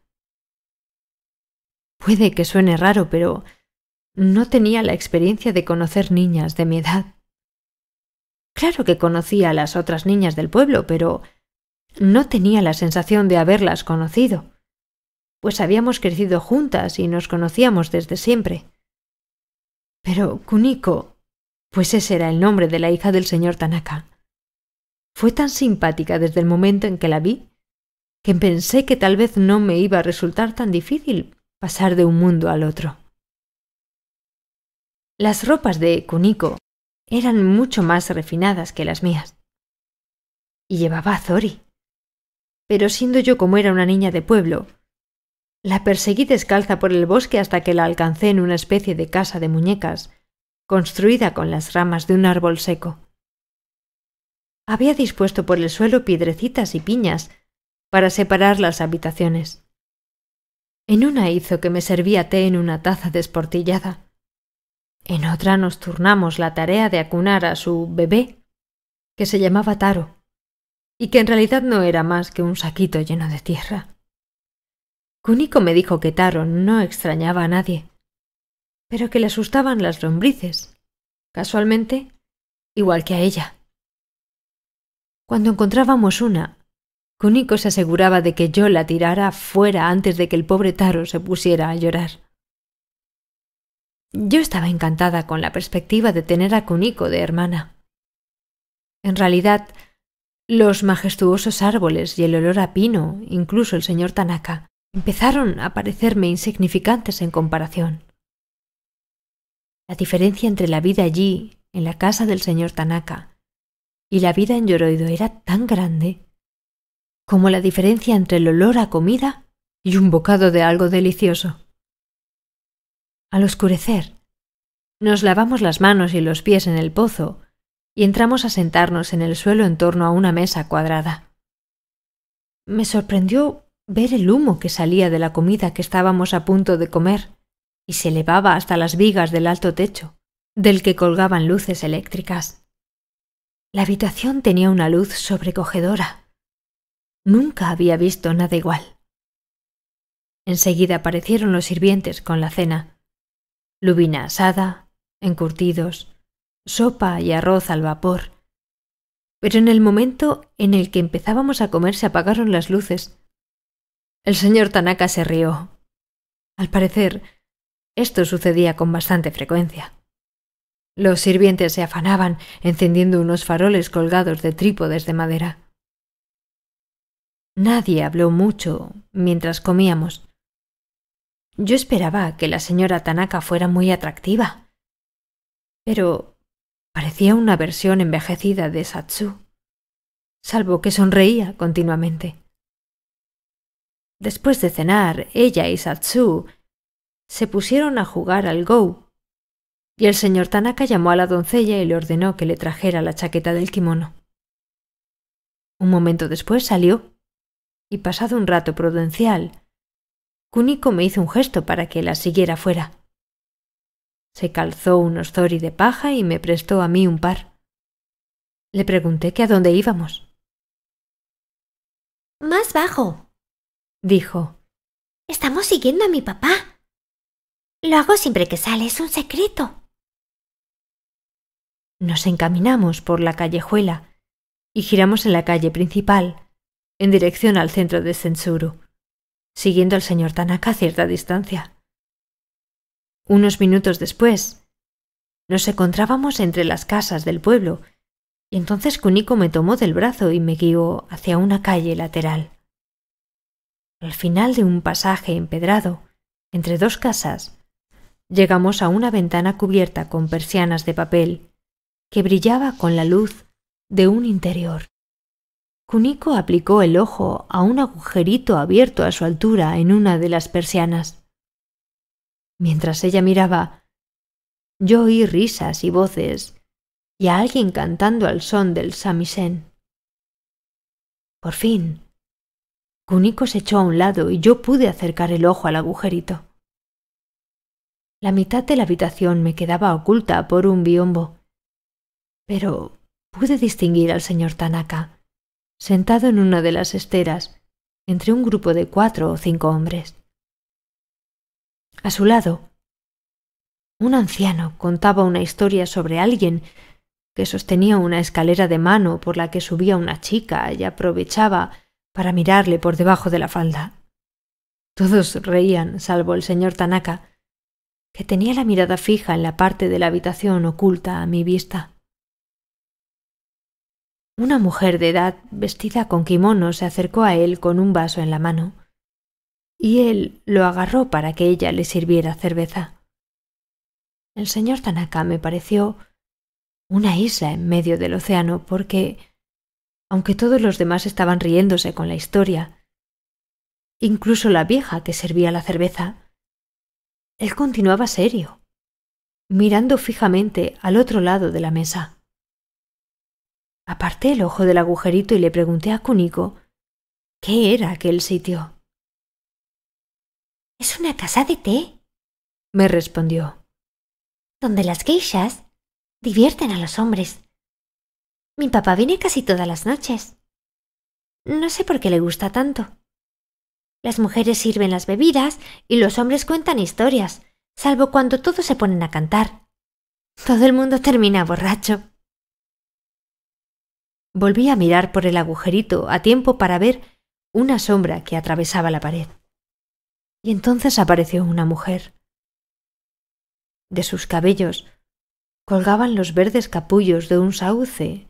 Puede que suene raro, pero no tenía la experiencia de conocer niñas de mi edad. Claro que conocía a las otras niñas del pueblo, pero no tenía la sensación de haberlas conocido, pues habíamos crecido juntas y nos conocíamos desde siempre. Pero Kuniko, pues ese era el nombre de la hija del señor Tanaka, fue tan simpática desde el momento en que la vi que pensé que tal vez no me iba a resultar tan difícil pasar de un mundo al otro. Las ropas de Kuniko eran mucho más refinadas que las mías. Y llevaba a Zori. Pero siendo yo como era una niña de pueblo, la perseguí descalza por el bosque hasta que la alcancé en una especie de casa de muñecas, construida con las ramas de un árbol seco. Había dispuesto por el suelo piedrecitas y piñas para separar las habitaciones. En una hizo que me servía té en una taza desportillada en otra nos turnamos la tarea de acunar a su bebé, que se llamaba Taro, y que en realidad no era más que un saquito lleno de tierra. Cunico me dijo que Taro no extrañaba a nadie, pero que le asustaban las lombrices, casualmente, igual que a ella. Cuando encontrábamos una, Cunico se aseguraba de que yo la tirara fuera antes de que el pobre Taro se pusiera a llorar. Yo estaba encantada con la perspectiva de tener a Kuniko de hermana. En realidad, los majestuosos árboles y el olor a pino, incluso el señor Tanaka, empezaron a parecerme insignificantes en comparación. La diferencia entre la vida allí, en la casa del señor Tanaka, y la vida en Yoroido era tan grande como la diferencia entre el olor a comida y un bocado de algo delicioso al oscurecer. Nos lavamos las manos y los pies en el pozo y entramos a sentarnos en el suelo en torno a una mesa cuadrada. Me sorprendió ver el humo que salía de la comida que estábamos a punto de comer y se elevaba hasta las vigas del alto techo, del que colgaban luces eléctricas. La habitación tenía una luz sobrecogedora. Nunca había visto nada igual. Enseguida aparecieron los sirvientes con la cena, lubina asada, encurtidos, sopa y arroz al vapor. Pero en el momento en el que empezábamos a comer se apagaron las luces. El señor Tanaka se rió. Al parecer, esto sucedía con bastante frecuencia. Los sirvientes se afanaban encendiendo unos faroles colgados de trípodes de madera. Nadie habló mucho mientras comíamos. Yo esperaba que la señora Tanaka fuera muy atractiva, pero parecía una versión envejecida de Satsu, salvo que sonreía continuamente. Después de cenar, ella y Satsu se pusieron a jugar al go, y el señor Tanaka llamó a la doncella y le ordenó que le trajera la chaqueta del kimono. Un momento después salió, y pasado un rato prudencial, Kuniko me hizo un gesto para que la siguiera fuera. Se calzó unos zori de paja y me prestó a mí un par. Le pregunté que a dónde íbamos. Más bajo, dijo. Estamos siguiendo a mi papá. Lo hago siempre que sale, es un secreto. Nos encaminamos por la callejuela y giramos en la calle principal, en dirección al centro de censuro siguiendo al señor Tanaka a cierta distancia. Unos minutos después, nos encontrábamos entre las casas del pueblo, y entonces Kuniko me tomó del brazo y me guió hacia una calle lateral. Al final de un pasaje empedrado, entre dos casas, llegamos a una ventana cubierta con persianas de papel que brillaba con la luz de un interior. Kuniko aplicó el ojo a un agujerito abierto a su altura en una de las persianas. Mientras ella miraba, yo oí risas y voces y a alguien cantando al son del samisen. Por fin, Kuniko se echó a un lado y yo pude acercar el ojo al agujerito. La mitad de la habitación me quedaba oculta por un biombo, pero pude distinguir al señor Tanaka sentado en una de las esteras, entre un grupo de cuatro o cinco hombres. A su lado, un anciano contaba una historia sobre alguien que sostenía una escalera de mano por la que subía una chica y aprovechaba para mirarle por debajo de la falda. Todos reían, salvo el señor Tanaka, que tenía la mirada fija en la parte de la habitación oculta a mi vista. Una mujer de edad vestida con kimono se acercó a él con un vaso en la mano, y él lo agarró para que ella le sirviera cerveza. El señor Tanaka me pareció una isla en medio del océano porque, aunque todos los demás estaban riéndose con la historia, incluso la vieja que servía la cerveza, él continuaba serio, mirando fijamente al otro lado de la mesa. Aparté el ojo del agujerito y le pregunté a Cúnico qué era aquel sitio. Es una casa de té, me respondió, donde las geishas divierten a los hombres. Mi papá viene casi todas las noches. No sé por qué le gusta tanto. Las mujeres sirven las bebidas y los hombres cuentan historias, salvo cuando todos se ponen a cantar. Todo el mundo termina borracho. Volví a mirar por el agujerito a tiempo para ver una sombra que atravesaba la pared. Y entonces apareció una mujer. De sus cabellos colgaban los verdes capullos de un sauce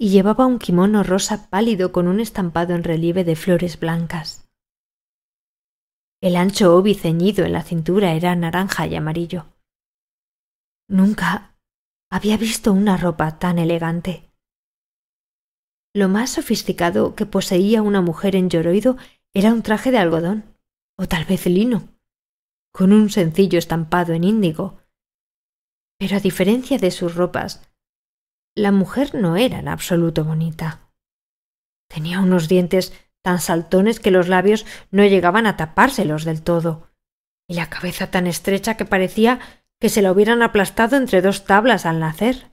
y llevaba un kimono rosa pálido con un estampado en relieve de flores blancas. El ancho obi ceñido en la cintura era naranja y amarillo. Nunca había visto una ropa tan elegante. Lo más sofisticado que poseía una mujer en lloroido era un traje de algodón, o tal vez lino, con un sencillo estampado en índigo. Pero a diferencia de sus ropas, la mujer no era en absoluto bonita. Tenía unos dientes tan saltones que los labios no llegaban a tapárselos del todo, y la cabeza tan estrecha que parecía que se la hubieran aplastado entre dos tablas al nacer.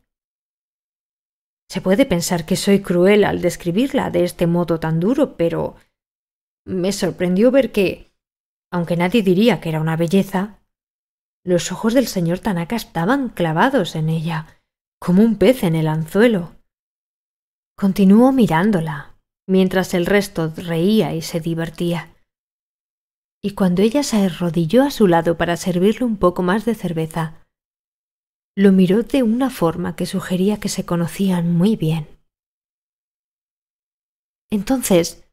Se puede pensar que soy cruel al describirla de este modo tan duro, pero me sorprendió ver que, aunque nadie diría que era una belleza, los ojos del señor Tanaka estaban clavados en ella, como un pez en el anzuelo. Continuó mirándola, mientras el resto reía y se divertía. Y cuando ella se arrodilló a su lado para servirle un poco más de cerveza, lo miró de una forma que sugería que se conocían muy bien. Entonces,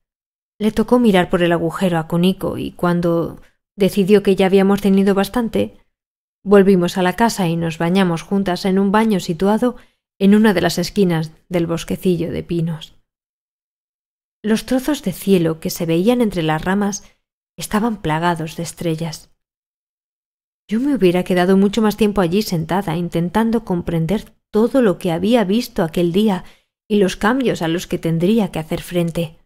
le tocó mirar por el agujero a Kuniko y cuando decidió que ya habíamos tenido bastante, volvimos a la casa y nos bañamos juntas en un baño situado en una de las esquinas del bosquecillo de pinos. Los trozos de cielo que se veían entre las ramas estaban plagados de estrellas. Yo me hubiera quedado mucho más tiempo allí sentada, intentando comprender todo lo que había visto aquel día y los cambios a los que tendría que hacer frente.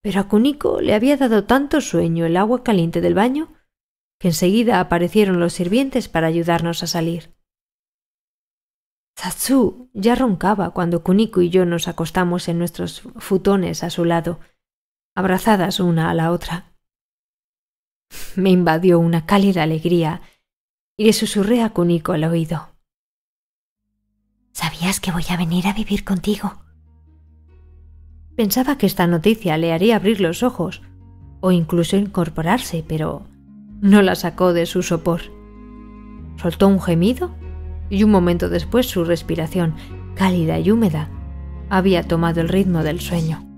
Pero a Kuniko le había dado tanto sueño el agua caliente del baño que enseguida aparecieron los sirvientes para ayudarnos a salir. Tatsú ya roncaba cuando Kuniko y yo nos acostamos en nuestros futones a su lado, abrazadas una a la otra. Me invadió una cálida alegría y le susurré a Cunico al oído. ¿Sabías que voy a venir a vivir contigo? Pensaba que esta noticia le haría abrir los ojos o incluso incorporarse, pero no la sacó de su sopor. Soltó un gemido y un momento después su respiración, cálida y húmeda, había tomado el ritmo del sueño.